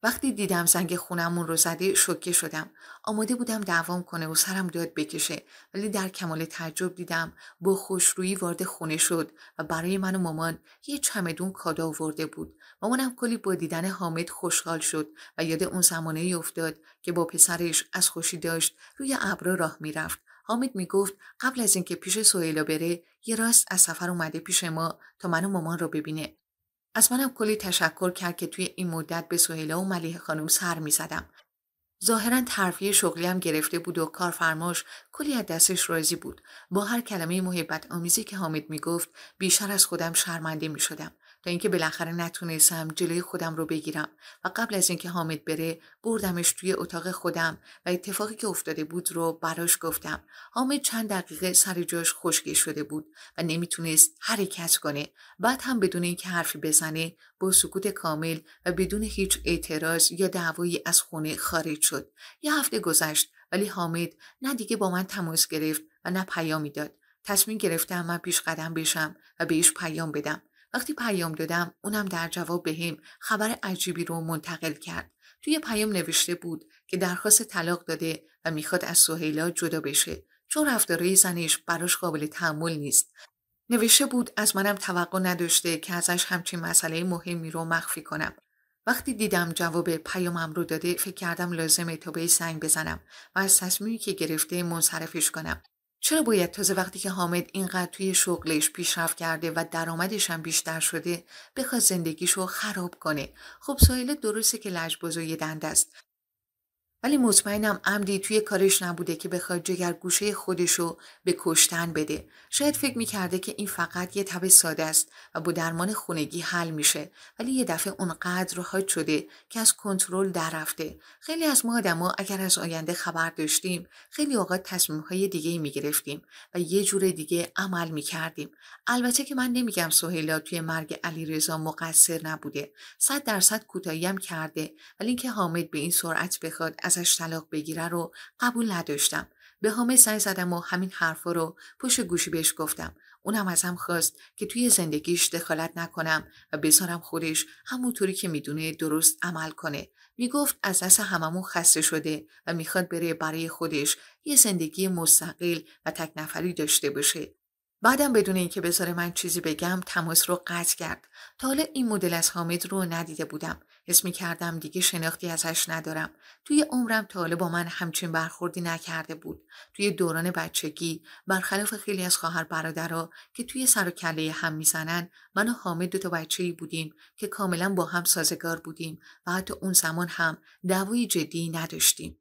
وقتی دیدم زنگ خونمون رو زده شوکه شدم آماده بودم دعوام کنه و سرم داد بکشه ولی در کمال تعجب دیدم با خوشرویی وارد خونه شد و برای من و مامان یه چمدون کادو آورده بود مامانم کلی با دیدن حامد خوشحال شد و یاد اون زمانه ای افتاد که با پسرش از خوشی داشت روی ابرا راه میرفت حامد میگفت قبل از اینکه پیش سویلا بره یه راست از سفر اومده پیش ما تا من و مامان رو ببینه از منم کلی تشکر کرد که توی این مدت به سهیلا و ملیه خانم سر میزدم. زدم. ظاهرا ترفیه شغلی هم گرفته بود و کارفرماش کلی از دستش راضی بود با هر کلمه محبت آمیزی که حامد میگفت بیشتر از خودم شرمنده می تا اینکه بالاخره نتونستم جلوی خودم رو بگیرم و قبل از اینکه حامد بره بردمش توی اتاق خودم و اتفاقی که افتاده بود رو براش گفتم حامد چند دقیقه سر جاش خشکی شده بود و نمیتونست حرکت کنه بعد هم بدون اینکه حرفی بزنه با سکوت کامل و بدون هیچ اعتراض یا دعوایی از خونه خارج شد یه هفته گذشت ولی حامد نه دیگه با من تماس گرفت و نه پیامی داد تصمیم گرفتم من پیش قدم بشم و بهش پیام بدم وقتی پیام دادم اونم در جواب بهم خبر عجیبی رو منتقل کرد توی پیام نوشته بود که درخواست طلاق داده و میخواد از سهیلا جدا بشه چون رفتارهای زنش براش قابل تحمل نیست نوشته بود از منم توقع نداشته که ازش همچین مسئله مهمی رو مخفی کنم وقتی دیدم جواب پیامم رو داده فکر کردم لازمه تا به سنگ بزنم و از تصمیمی که گرفته منصرفش کنم چرا باید تازه وقتی که حامد اینقدر توی شغلش پیشرفت کرده و درآمدش هم بیشتر شده بخواد زندگیشو خراب کنه خب سایل درسته که یه دند است ولی مطمئنم عمدی توی کارش نبوده که بخواد جگر خودش رو به کشتن بده شاید فکر میکرده که این فقط یه تب ساده است و با درمان خونگی حل میشه ولی یه دفعه اونقدر حاد شده که از کنترل در رفته خیلی از ما آدما اگر از آینده خبر داشتیم خیلی اوقات های دیگه میگرفتیم و یه جور دیگه عمل میکردیم البته که من نمیگم سهیلا توی مرگ علیرضا مقصر نبوده صد درصد کوتاهیم کرده ولی اینکه حامد به این سرعت بخواد ازش طلاق بگیره رو قبول نداشتم به حامد سعی زدم و همین حرفا رو پشت گوشی بهش گفتم اونم ازم خواست که توی زندگیش دخالت نکنم و بذارم خودش همونطوری که میدونه درست عمل کنه میگفت از دست هممون خسته شده و میخواد بره برای خودش یه زندگی مستقل و تک نفری داشته باشه بعدم بدون اینکه بذاره من چیزی بگم تماس رو قطع کرد تا حالا این مدل از حامد رو ندیده بودم حس می کردم دیگه شناختی ازش ندارم. توی عمرم تا حالا با من همچین برخوردی نکرده بود. توی دوران بچگی برخلاف خیلی از خواهر برادرها که توی سر و کله هم میزنن من و حامد دو تا بچه‌ای بودیم که کاملا با هم سازگار بودیم و حتی اون زمان هم دعوای جدی نداشتیم.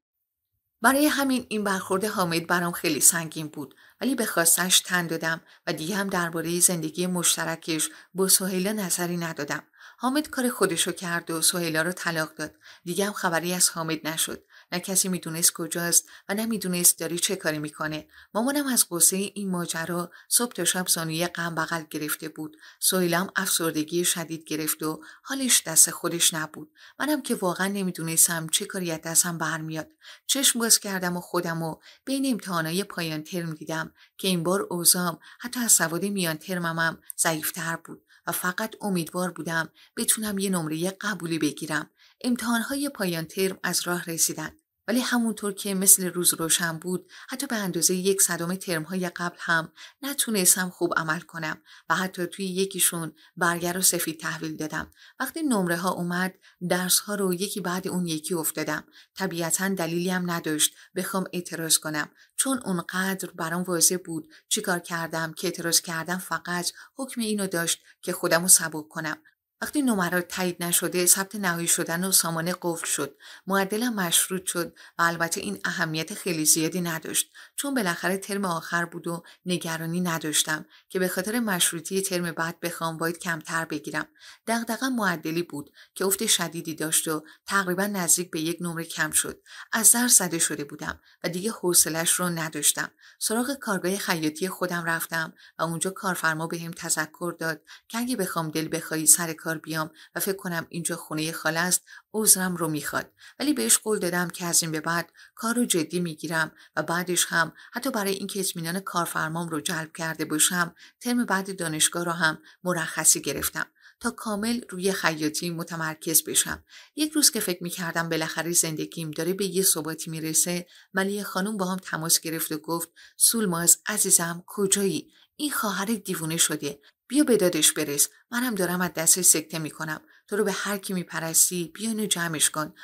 برای همین این برخورد حامد برام خیلی سنگین بود ولی به خواستش تن دادم و دیگه هم درباره زندگی مشترکش با سهیلا نظری ندادم حامد کار خودشو کرد و سهیلا رو طلاق داد دیگه هم خبری از حامد نشد نه کسی میدونست کجاست و نه میدونست داری چه کاری میکنه مامانم از قصه این ماجرا صبح تا شب زانوی غم بغل گرفته بود هم افسردگی شدید گرفت و حالش دست خودش نبود منم که واقعا نمیدونستم چه کاری از دستم برمیاد چشم باز کردم و خودم و بین امتحانای پایان ترم دیدم که این بار اوزام حتی از سواد میان ترممم ضعیفتر بود و فقط امیدوار بودم بتونم یه نمره قبولی بگیرم. امتحانهای پایان ترم از راه رسیدن. ولی همونطور که مثل روز روشن بود حتی به اندازه یک صدم ترمهای قبل هم نتونستم خوب عمل کنم و حتی توی یکیشون برگر و سفید تحویل دادم وقتی نمره ها اومد درس ها رو یکی بعد اون یکی افتادم طبیعتا دلیلی هم نداشت بخوام اعتراض کنم چون اونقدر برام واضح بود چیکار کردم که اعتراض کردم فقط حکم اینو داشت که خودم رو سبک کنم وقتی نمرات تایید نشده ثبت نهایی شدن و سامانه قفل شد معدلم مشروط شد و البته این اهمیت خیلی زیادی نداشت چون بالاخره ترم آخر بود و نگرانی نداشتم که به خاطر مشروطی ترم بعد بخوام باید کمتر بگیرم دغدغه معدلی بود که افت شدیدی داشت و تقریبا نزدیک به یک نمره کم شد از در زده شده بودم و دیگه حوصلش رو نداشتم سراغ کارگاه خیاطی خودم رفتم و اونجا کارفرما بهم تذکر داد که اگه بخوام دل بخوای سر کار بیام و فکر کنم اینجا خونه خاله است عضوم رو میخواد ولی بهش قول دادم که از این به بعد کار رو جدی میگیرم و بعدش هم حتی برای اینکه اطمینان کارفرمام رو جلب کرده باشم ترم بعد دانشگاه رو هم مرخصی گرفتم تا کامل روی خیاطی متمرکز بشم یک روز که فکر میکردم بالاخره زندگیم داره به یه ثباتی میرسه ملیه خانم با هم تماس گرفت و گفت سولماز عزیزم کجایی این خواهر دیوونه شده بیا به دادش برس منم دارم از دستش سکته میکنم تو رو به هر کی میپرستی بیان جمعش کن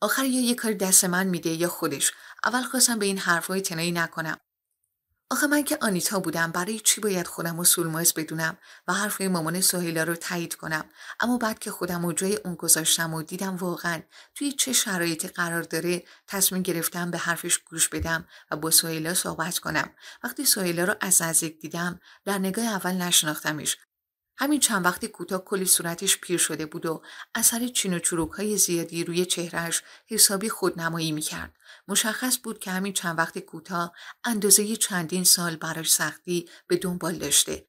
آخر یا یه کار دست من میده یا خودش اول خواستم به این حرفهای تنایی نکنم آخه من که آنیتا بودم برای چی باید خودم و سولماز بدونم و حرفهای مامان سهیلا رو تایید کنم اما بعد که خودم و جای اون گذاشتم و دیدم واقعا توی چه شرایطی قرار داره تصمیم گرفتم به حرفش گوش بدم و با سهیلا صحبت کنم وقتی سهیلا رو از نزدیک دیدم در نگاه اول نشناختمش همین چند وقتی کوتاه کلی صورتش پیر شده بود و اثر چین و چروک های زیادی روی چهرهش حسابی خودنمایی میکرد. مشخص بود که همین چند وقت کوتاه اندازه چندین سال براش سختی به دنبال داشته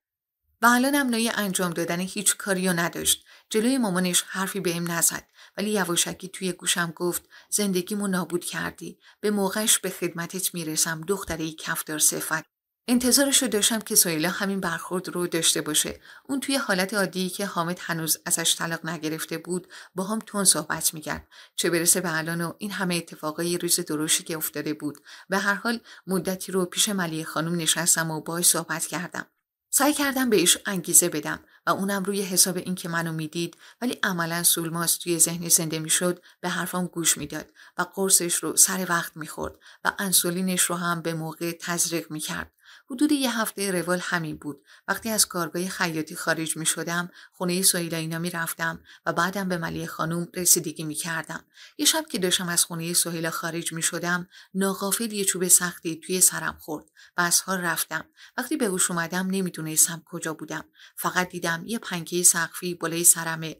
و الان هم نیه انجام دادن هیچ کاریو نداشت جلوی مامانش حرفی بهم نزد ولی یواشکی توی گوشم گفت زندگیمو نابود کردی به موقعش به خدمتت میرسم دختره کفدار صفت انتظارش رو داشتم که سویلا همین برخورد رو داشته باشه اون توی حالت عادی که حامد هنوز ازش طلاق نگرفته بود با هم تون صحبت میکرد چه برسه به الان و این همه اتفاقای روز دروشی که افتاده بود به هر حال مدتی رو پیش ملی خانم نشستم و باهاش صحبت کردم سعی کردم بهش انگیزه بدم و اونم روی حساب این که منو میدید ولی عملا سولماس توی ذهن زنده میشد به حرفام گوش میداد و قرصش رو سر وقت میخورد و انسولینش رو هم به موقع تزریق میکرد حدود یه هفته روال همین بود وقتی از کارگاه خیاطی خارج می شدم خونه سهیلا اینا می رفتم و بعدم به ملی خانوم رسیدگی می کردم یه شب که داشتم از خونه سهیلا خارج می شدم ناقافل یه چوب سختی توی سرم خورد و از حال رفتم وقتی به هوش اومدم نمیدونستم کجا بودم فقط دیدم یه پنکه سقفی بالای سرمه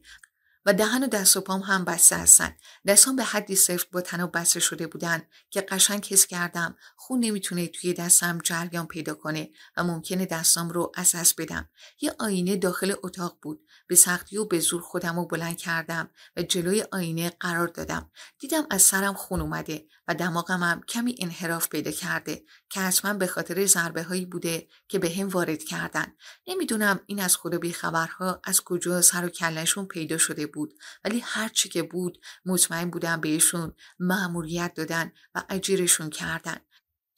و دهن و دست و پام هم بسته هستن دستان به حدی صفت با تناب بسته شده بودن که قشنگ حس کردم خون نمیتونه توی دستم جریان پیدا کنه و ممکنه دستام رو از دست بدم یه آینه داخل اتاق بود به سختی و به زور خودم رو بلند کردم و جلوی آینه قرار دادم دیدم از سرم خون اومده و دماغم هم کمی انحراف پیدا کرده که حتما به خاطر ضربه هایی بوده که به هم وارد کردن نمیدونم این از خدا بیخبرها از کجا سر و کلشون پیدا شده بود ولی هرچی که بود مطمئن بودم بهشون مأموریت دادن و اجیرشون کردن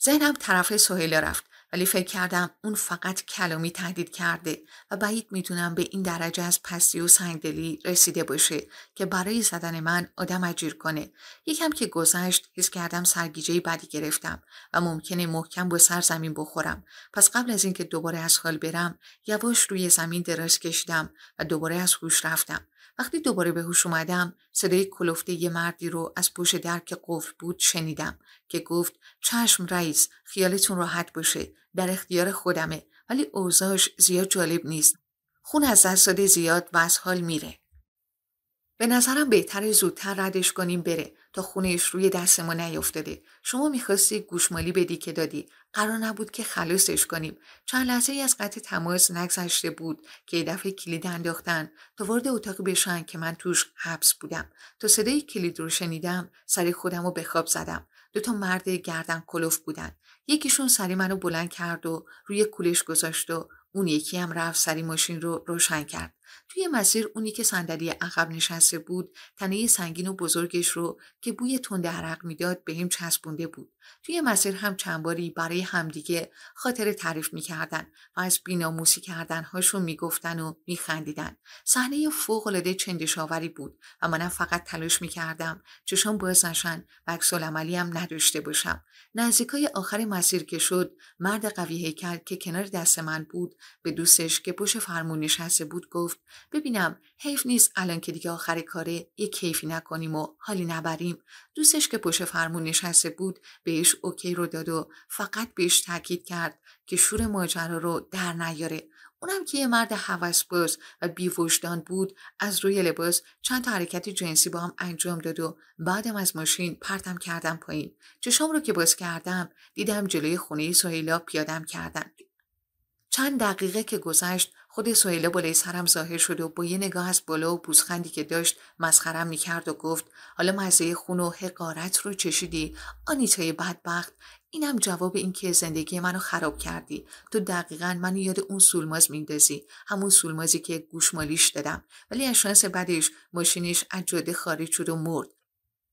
ذهنم طرف سهیلا رفت ولی فکر کردم اون فقط کلامی تهدید کرده و بعید میتونم به این درجه از پسی و سنگدلی رسیده باشه که برای زدن من آدم اجیر کنه یکم که گذشت حس کردم سرگیجه بدی گرفتم و ممکنه محکم با سر زمین بخورم پس قبل از اینکه دوباره از حال برم یواش روی زمین دراز کشیدم و دوباره از هوش رفتم وقتی دوباره به هوش اومدم صدای کلفته یه مردی رو از پوش در که قفل بود شنیدم که گفت چشم رئیس خیالتون راحت باشه در اختیار خودمه ولی اوضاعش زیاد جالب نیست خون از دست زیاد و از حال میره به نظرم بهتر زودتر ردش کنیم بره تا خونش روی دست ما نیفتاده. شما میخواستی گوشمالی بدی که دادی قرار نبود که خلاصش کنیم چند لحظه ای از قطع تماس نگذشته بود که دفعه کلید انداختن تا وارد اتاق بشن که من توش حبس بودم تا صدای کلید رو شنیدم سر خودم رو به خواب زدم دوتا مرد گردن کلف بودن یکیشون سری منو بلند کرد و روی کولش گذاشت و اون یکی هم رفت سری ماشین رو روشن کرد توی مسیر اونی که صندلی عقب نشسته بود تنه سنگین و بزرگش رو که بوی تند عرق میداد به هم چسبونده بود توی مسیر هم چند باری برای همدیگه خاطر تعریف میکردن و از بیناموسی کردنهاشون میگفتن و میخندیدن صحنه فوقالعاده چندشاوری بود و منم فقط تلاش میکردم چشم باز نشن و عکسالعملی هم نداشته باشم نزدیکای آخر مسیر که شد مرد قوی هیکل که کنار دست من بود به دوستش که پشت فرمون نشسته بود گفت ببینم حیف نیست الان که دیگه آخر کاره یه کیفی نکنیم و حالی نبریم دوستش که پشت فرمون نشسته بود بهش اوکی رو داد و فقط بهش تاکید کرد که شور ماجرا رو در نیاره اونم که یه مرد باز و بیوشدان بود از روی لباس چند تا حرکت جنسی با هم انجام داد و بعدم از ماشین پرتم کردم پایین چشم رو که باز کردم دیدم جلوی خونه سایلا پیادم کردن چند دقیقه که گذشت خود سهیلا بالای سرم ظاهر شد و با یه نگاه از بالا و پوزخندی که داشت مسخرم میکرد و گفت حالا مزه خون و حقارت رو چشیدی آنیتای بدبخت اینم جواب این که زندگی منو خراب کردی تو دقیقا منو یاد اون سولماز میندازی همون سولمازی که گوشمالیش دادم ولی از شانس بدش ماشینش از جاده خارج شد و مرد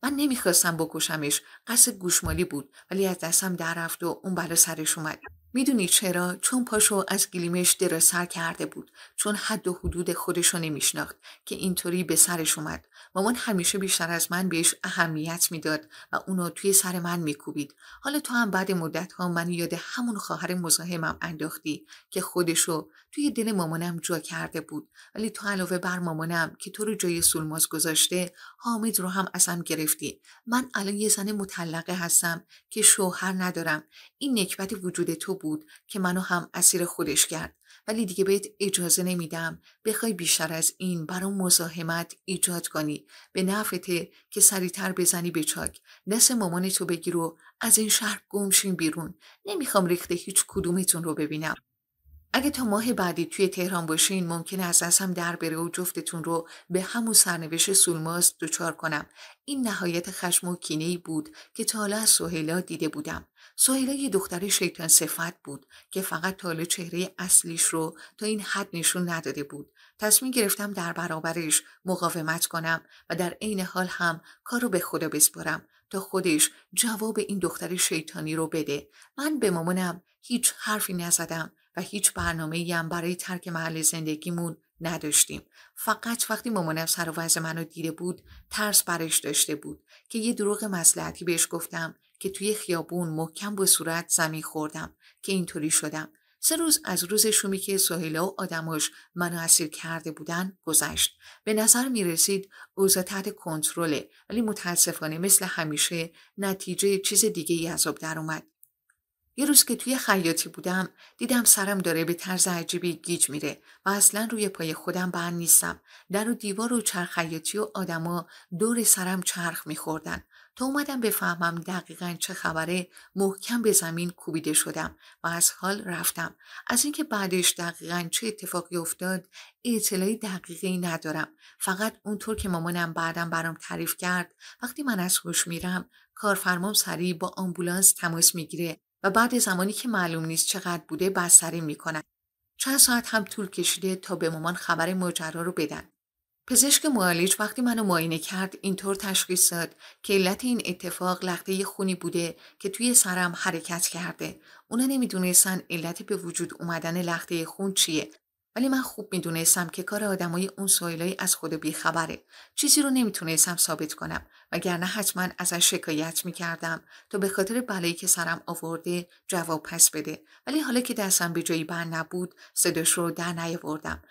من نمیخواستم بکشمش قصد گوشمالی بود ولی از دستم در رفت و اون بلا سرش اومد میدونی چرا چون پاشو از گلیمش سر کرده بود چون حد و حدود خودشو نمیشناخت که اینطوری به سرش اومد مامان همیشه بیشتر از من بهش اهمیت میداد و اونو توی سر من میکوبید حالا تو هم بعد مدت ها من یاد همون خواهر مزاحمم انداختی که خودشو توی دل مامانم جا کرده بود ولی تو علاوه بر مامانم که تو رو جای سولماز گذاشته حامد رو هم ازم گرفتی من الان یه زن مطلقه هستم که شوهر ندارم این نکبت وجود تو بود که منو هم اسیر خودش کرد ولی دیگه بهت اجازه نمیدم بخوای بیشتر از این برام مزاحمت ایجاد کنی به نفته که سریعتر بزنی به چاک دست مامان تو بگیر و از این شهر گمشین بیرون نمیخوام ریخته هیچ کدومتون رو ببینم اگه تا ماه بعدی توی تهران باشین ممکن از دستم در بره و جفتتون رو به همون سرنوشت سولماز دچار کنم این نهایت خشم و کینه ای بود که تا حالا از سهیلا دیده بودم سهیله یه دختر شیطان صفت بود که فقط تاله چهره اصلیش رو تا این حد نشون نداده بود تصمیم گرفتم در برابرش مقاومت کنم و در عین حال هم کارو به خدا بسپرم تا خودش جواب این دختر شیطانی رو بده من به مامانم هیچ حرفی نزدم و هیچ برنامه هم برای ترک محل زندگیمون نداشتیم فقط وقتی مامانم سر و وضع منو دیده بود ترس برش داشته بود که یه دروغ مسلحتی بهش گفتم که توی خیابون محکم به صورت زمین خوردم که اینطوری شدم سه روز از روز شومی که سهیلا و آدماش منو اسیر کرده بودن گذشت به نظر می رسید اوضاع تحت کنترله ولی متاسفانه مثل همیشه نتیجه چیز دیگه ای عذاب در اومد یه روز که توی خیاطی بودم دیدم سرم داره به طرز عجیبی گیج میره و اصلا روی پای خودم بند نیستم در و دیوار و خیاطی و آدما دور سرم چرخ میخوردن تا اومدم بفهمم دقیقا چه خبره محکم به زمین کوبیده شدم و از حال رفتم از اینکه بعدش دقیقا چه اتفاقی افتاد اطلاعی دقیقی ندارم فقط اونطور که مامانم بعدم برام تعریف کرد وقتی من از خوش میرم کارفرمام سریع با آمبولانس تماس میگیره و بعد زمانی که معلوم نیست چقدر بوده بستری میکنن چند ساعت هم طول کشیده تا به مامان خبر ماجرا رو بدن پزشک معالج وقتی منو معاینه کرد اینطور تشخیص داد که علت این اتفاق لخته خونی بوده که توی سرم حرکت کرده اونا نمیدونستن علت به وجود اومدن لخته خون چیه ولی من خوب میدونستم که کار آدمای اون سویلایی از خود بیخبره چیزی رو نمیتونستم ثابت کنم وگرنه حتما ازش شکایت میکردم تا به خاطر بلایی که سرم آورده جواب پس بده ولی حالا که دستم به جایی بند نبود صداش رو در نیاوردم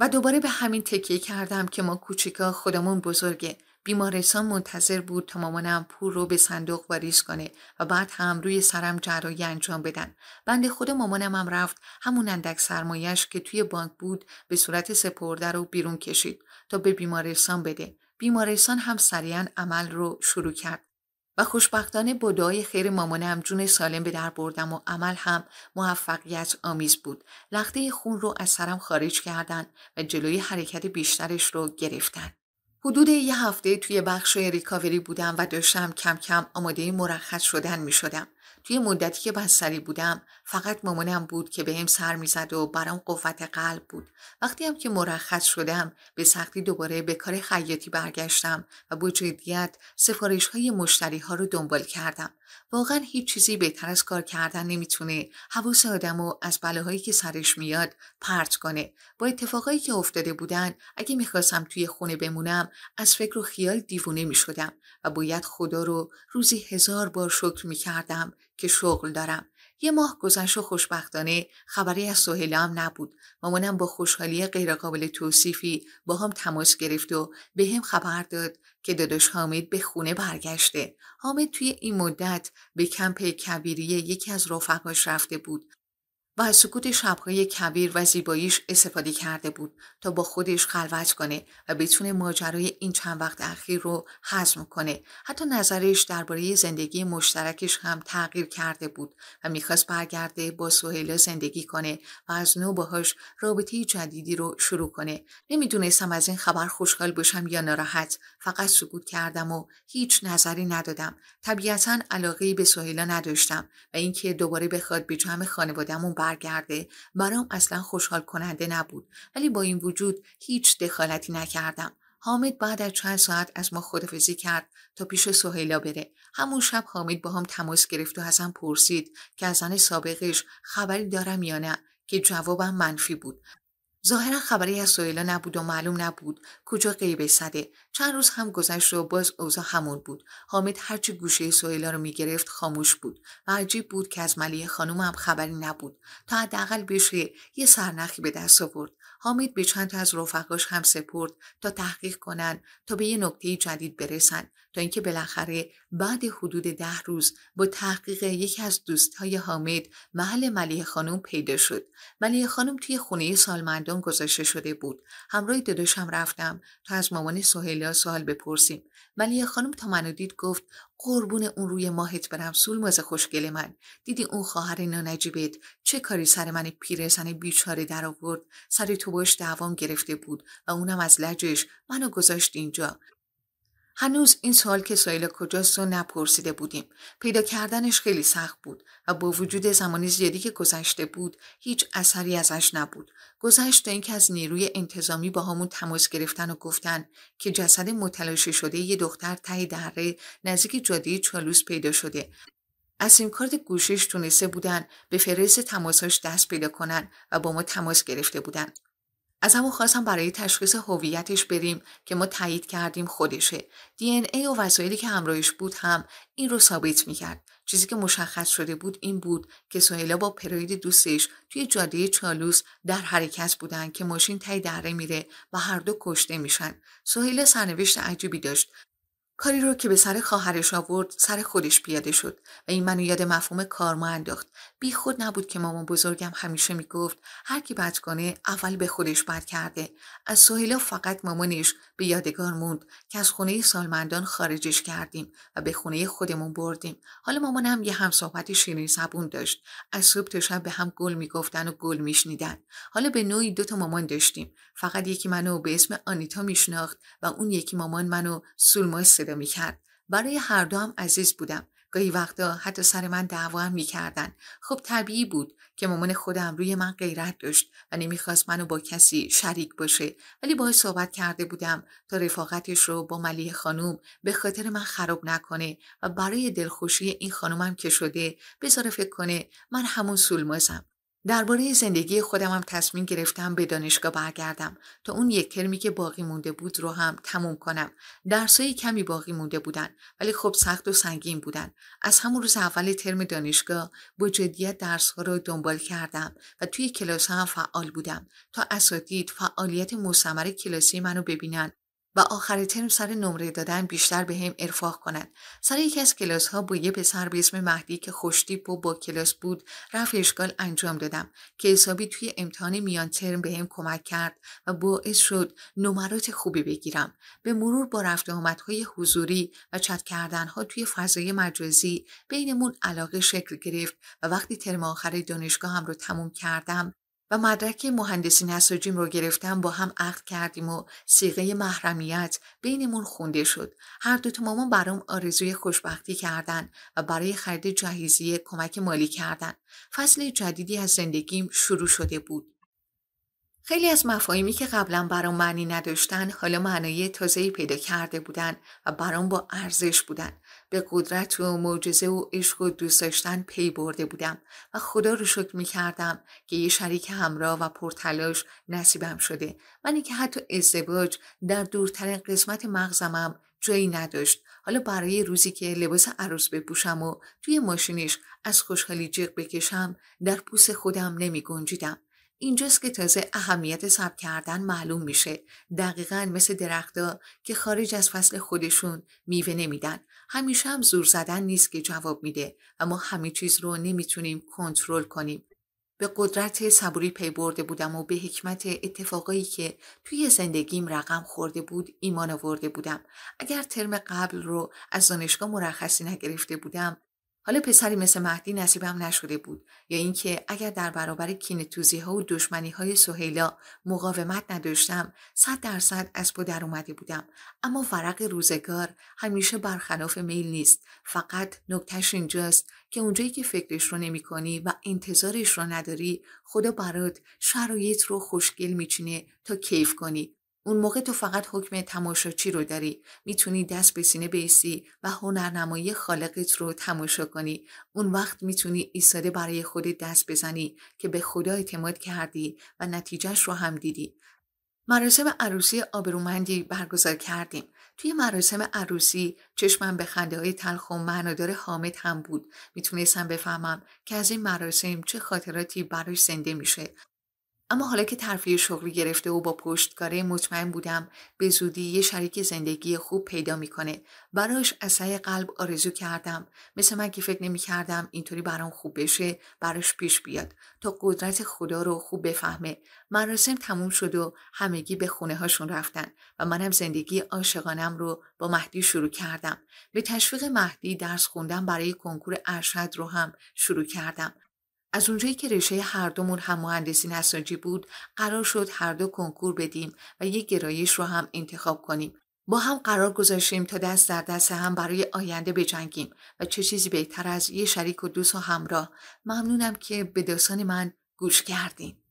و دوباره به همین تکیه کردم که ما کوچیکا خودمون بزرگه بیمارستان منتظر بود تا مامانم پول رو به صندوق واریز کنه و بعد هم روی سرم جرایی انجام بدن بند خود مامانم هم رفت همون اندک سرمایش که توی بانک بود به صورت سپرده رو بیرون کشید تا به بیمارستان بده بیمارستان هم سریعا عمل رو شروع کرد و خوشبختانه با دعای خیر مامانم جون سالم به در بردم و عمل هم موفقیت آمیز بود لخته خون رو از سرم خارج کردن و جلوی حرکت بیشترش رو گرفتن حدود یه هفته توی بخش ریکاوری بودم و داشتم کم کم آماده مرخص شدن می شدم. توی مدتی که بستری بودم فقط مامانم بود که بهم هم سر میزد و برام قوت قلب بود وقتی هم که مرخص شدم به سختی دوباره به کار خیاطی برگشتم و با جدیت سفارش های مشتری ها رو دنبال کردم واقعا هیچ چیزی بهتر از کار کردن نمیتونه حواس آدم و از بلاهایی که سرش میاد پرت کنه با اتفاقایی که افتاده بودن اگه میخواستم توی خونه بمونم از فکر و خیال دیوونه میشدم و باید خدا رو روزی هزار بار شکر میکردم که شغل دارم یه ماه گذشت و خوشبختانه خبری از سهیلا هم نبود مامانم با خوشحالی غیرقابل توصیفی با هم تماس گرفت و به هم خبر داد که داداش حامد به خونه برگشته حامد توی این مدت به کمپ کبیری یکی از رفقاش رفته بود و از سکوت شبهای کبیر و زیباییش استفاده کرده بود تا با خودش خلوت کنه و بتونه ماجرای این چند وقت اخیر رو حزم کنه حتی نظرش درباره زندگی مشترکش هم تغییر کرده بود و میخواست برگرده با سهیلا زندگی کنه و از نو باهاش رابطه جدیدی رو شروع کنه نمیدونستم از این خبر خوشحال باشم یا ناراحت فقط سکوت کردم و هیچ نظری ندادم طبیعتا علاقهای به سهیلا نداشتم و اینکه دوباره بخواد به جمع خانوادهمون برگرده برام اصلا خوشحال کننده نبود ولی با این وجود هیچ دخالتی نکردم حامد بعد از چند ساعت از ما خدافزی کرد تا پیش سهیلا بره همون شب حامد با هم تماس گرفت و ازم پرسید که از زن سابقش خبری دارم یا نه که جوابم منفی بود ظاهرا خبری از سویلا نبود و معلوم نبود کجا قیبه صده چند روز هم گذشت و باز اوضاع همون بود حامد هرچی گوشه سویلا رو میگرفت خاموش بود و عجیب بود که از ملیه خانوم هم خبری نبود تا حداقل بشه یه سرنخی به دست آورد حامد به چند تا از رفقاش هم سپرد تا تحقیق کنن تا به یه نکته جدید برسن تا اینکه بالاخره بعد حدود ده روز با تحقیق یکی از دوستهای حامد محل ملیه خانم پیدا شد ملیه خانم توی خونه سالمندان گذاشته شده بود همراه داداشم رفتم تا از مامان سهیلا سوال بپرسیم ملیه خانم تا منو دید گفت قربون اون روی ماهت برم سولماز خوشگل من دیدی اون خواهر نانجیبت چه کاری سر من پیرزن بیچاره در آورد سر تو باش دعوام گرفته بود و اونم از لجش منو گذاشت اینجا هنوز این سال که سایلا کجاست رو نپرسیده بودیم پیدا کردنش خیلی سخت بود و با وجود زمان زیادی که گذشته بود هیچ اثری ازش نبود گذشت تا اینکه از نیروی انتظامی با همون تماس گرفتن و گفتن که جسد متلاشی شده یه دختر ته دره نزدیک جاده چالوس پیدا شده از این کارت گوشش تونسته بودن به فرست تماساش دست پیدا کنن و با ما تماس گرفته بودن از همون خواستم برای تشخیص هویتش بریم که ما تایید کردیم خودشه دی این ای و وسایلی که همراهش بود هم این رو ثابت میکرد چیزی که مشخص شده بود این بود که سهیلا با پراید دوستش توی جاده چالوس در حرکت بودن که ماشین تی دره میره و هر دو کشته میشن سهیلا سرنوشت عجیبی داشت کاری رو که به سر خواهرش آورد سر خودش پیاده شد و این منو یاد مفهوم کارما انداخت بی خود نبود که مامان بزرگم همیشه میگفت هر کی بد کنه اول به خودش بد کرده از سهیلا فقط مامانش به یادگار موند که از خونه سالمندان خارجش کردیم و به خونه خودمون بردیم حالا مامانم یه همصحبت شیرین صبون داشت از صبح تا شب به هم گل میگفتن و گل میشنیدن حالا به نوعی دوتا مامان داشتیم فقط یکی منو به اسم آنیتا میشناخت و اون یکی مامان منو سولما صدا میکرد برای هر دو هم عزیز بودم گاهی وقتا حتی سر من دعوا هم میکردن خب طبیعی بود که مامان خودم روی من غیرت داشت و نمیخواست منو با کسی شریک باشه ولی باهاش صحبت کرده بودم تا رفاقتش رو با ملی خانوم به خاطر من خراب نکنه و برای دلخوشی این خانومم که شده بذاره فکر کنه من همون سولمازم درباره زندگی خودم هم تصمیم گرفتم به دانشگاه برگردم تا اون یک ترمی که باقی مونده بود رو هم تموم کنم. درسای کمی باقی مونده بودن ولی خب سخت و سنگین بودن. از همون روز اول ترم دانشگاه با جدیت درسها رو دنبال کردم و توی کلاس هم فعال بودم تا اساتید فعالیت مستمر کلاسی منو ببینن و آخر ترم سر نمره دادن بیشتر به هم ارفاق کنند سر یکی از کلاس ها با یه پسر به اسم مهدی که خوشتیپ و با کلاس بود رفع اشکال انجام دادم که حسابی توی امتحان میان ترم به هم کمک کرد و باعث شد نمرات خوبی بگیرم به مرور با رفت آمدهای حضوری و چت کردنها توی فضای مجازی بینمون علاقه شکل گرفت و وقتی ترم آخر دانشگاه هم رو تموم کردم و مدرک مهندسی نساجیم رو گرفتم با هم عقد کردیم و سیغه محرمیت بینمون خونده شد هر دوتا مامان برام آرزوی خوشبختی کردن و برای خرید جهیزیه کمک مالی کردن فصل جدیدی از زندگیم شروع شده بود خیلی از مفاهیمی که قبلا برام معنی نداشتن حالا معنای تازهی پیدا کرده بودن و برام با ارزش بودن به قدرت و معجزه و عشق و دوست داشتن پی برده بودم و خدا رو شکر می کردم که یه شریک همراه و پرتلاش نصیبم شده من که حتی ازدواج در دورترین قسمت مغزمم جایی نداشت حالا برای روزی که لباس عروس بپوشم و توی ماشینش از خوشحالی جیغ بکشم در پوس خودم نمی گنجیدم. اینجاست که تازه اهمیت سب کردن معلوم میشه دقیقا مثل درختها که خارج از فصل خودشون میوه نمیدن همیشه هم زور زدن نیست که جواب میده اما همه چیز رو نمیتونیم کنترل کنیم به قدرت صبوری پی برده بودم و به حکمت اتفاقایی که توی زندگیم رقم خورده بود ایمان آورده بودم اگر ترم قبل رو از دانشگاه مرخصی نگرفته بودم حالا پسری مثل مهدی نصیبم نشده بود یا اینکه اگر در برابر کین ها و دشمنی های سهیلا مقاومت نداشتم صد درصد از در اومده بودم اما ورق روزگار همیشه برخلاف میل نیست فقط نکتش اینجاست که اونجایی که فکرش رو نمی کنی و انتظارش رو نداری خدا برات شرایط رو خوشگل میچینه تا کیف کنی اون موقع تو فقط حکم تماشاچی رو داری میتونی دست به سینه بیسی و هنرنمایی خالقت رو تماشا کنی اون وقت میتونی ایستاده برای خودت دست بزنی که به خدا اعتماد کردی و نتیجهش رو هم دیدی مراسم عروسی آبرومندی برگزار کردیم توی مراسم عروسی چشمم به خنده های تلخ و معنادار حامد هم بود میتونستم بفهمم که از این مراسم چه خاطراتی براش زنده میشه اما حالا که ترفیه شغلی گرفته و با پشتکاره مطمئن بودم به زودی یه شریک زندگی خوب پیدا میکنه براش از قلب آرزو کردم مثل من که فکر نمی کردم اینطوری برام خوب بشه براش پیش بیاد تا قدرت خدا رو خوب بفهمه مراسم تموم شد و همگی به خونه هاشون رفتن و منم زندگی عاشقانم رو با مهدی شروع کردم به تشویق مهدی درس خوندم برای کنکور ارشد رو هم شروع کردم از اونجایی که رشته هر دومون هم مهندسی نساجی بود قرار شد هر دو کنکور بدیم و یک گرایش رو هم انتخاب کنیم با هم قرار گذاشتیم تا دست در دست هم برای آینده بجنگیم و چه چیزی بهتر از یه شریک و دوست و همراه ممنونم که به داستان من گوش کردین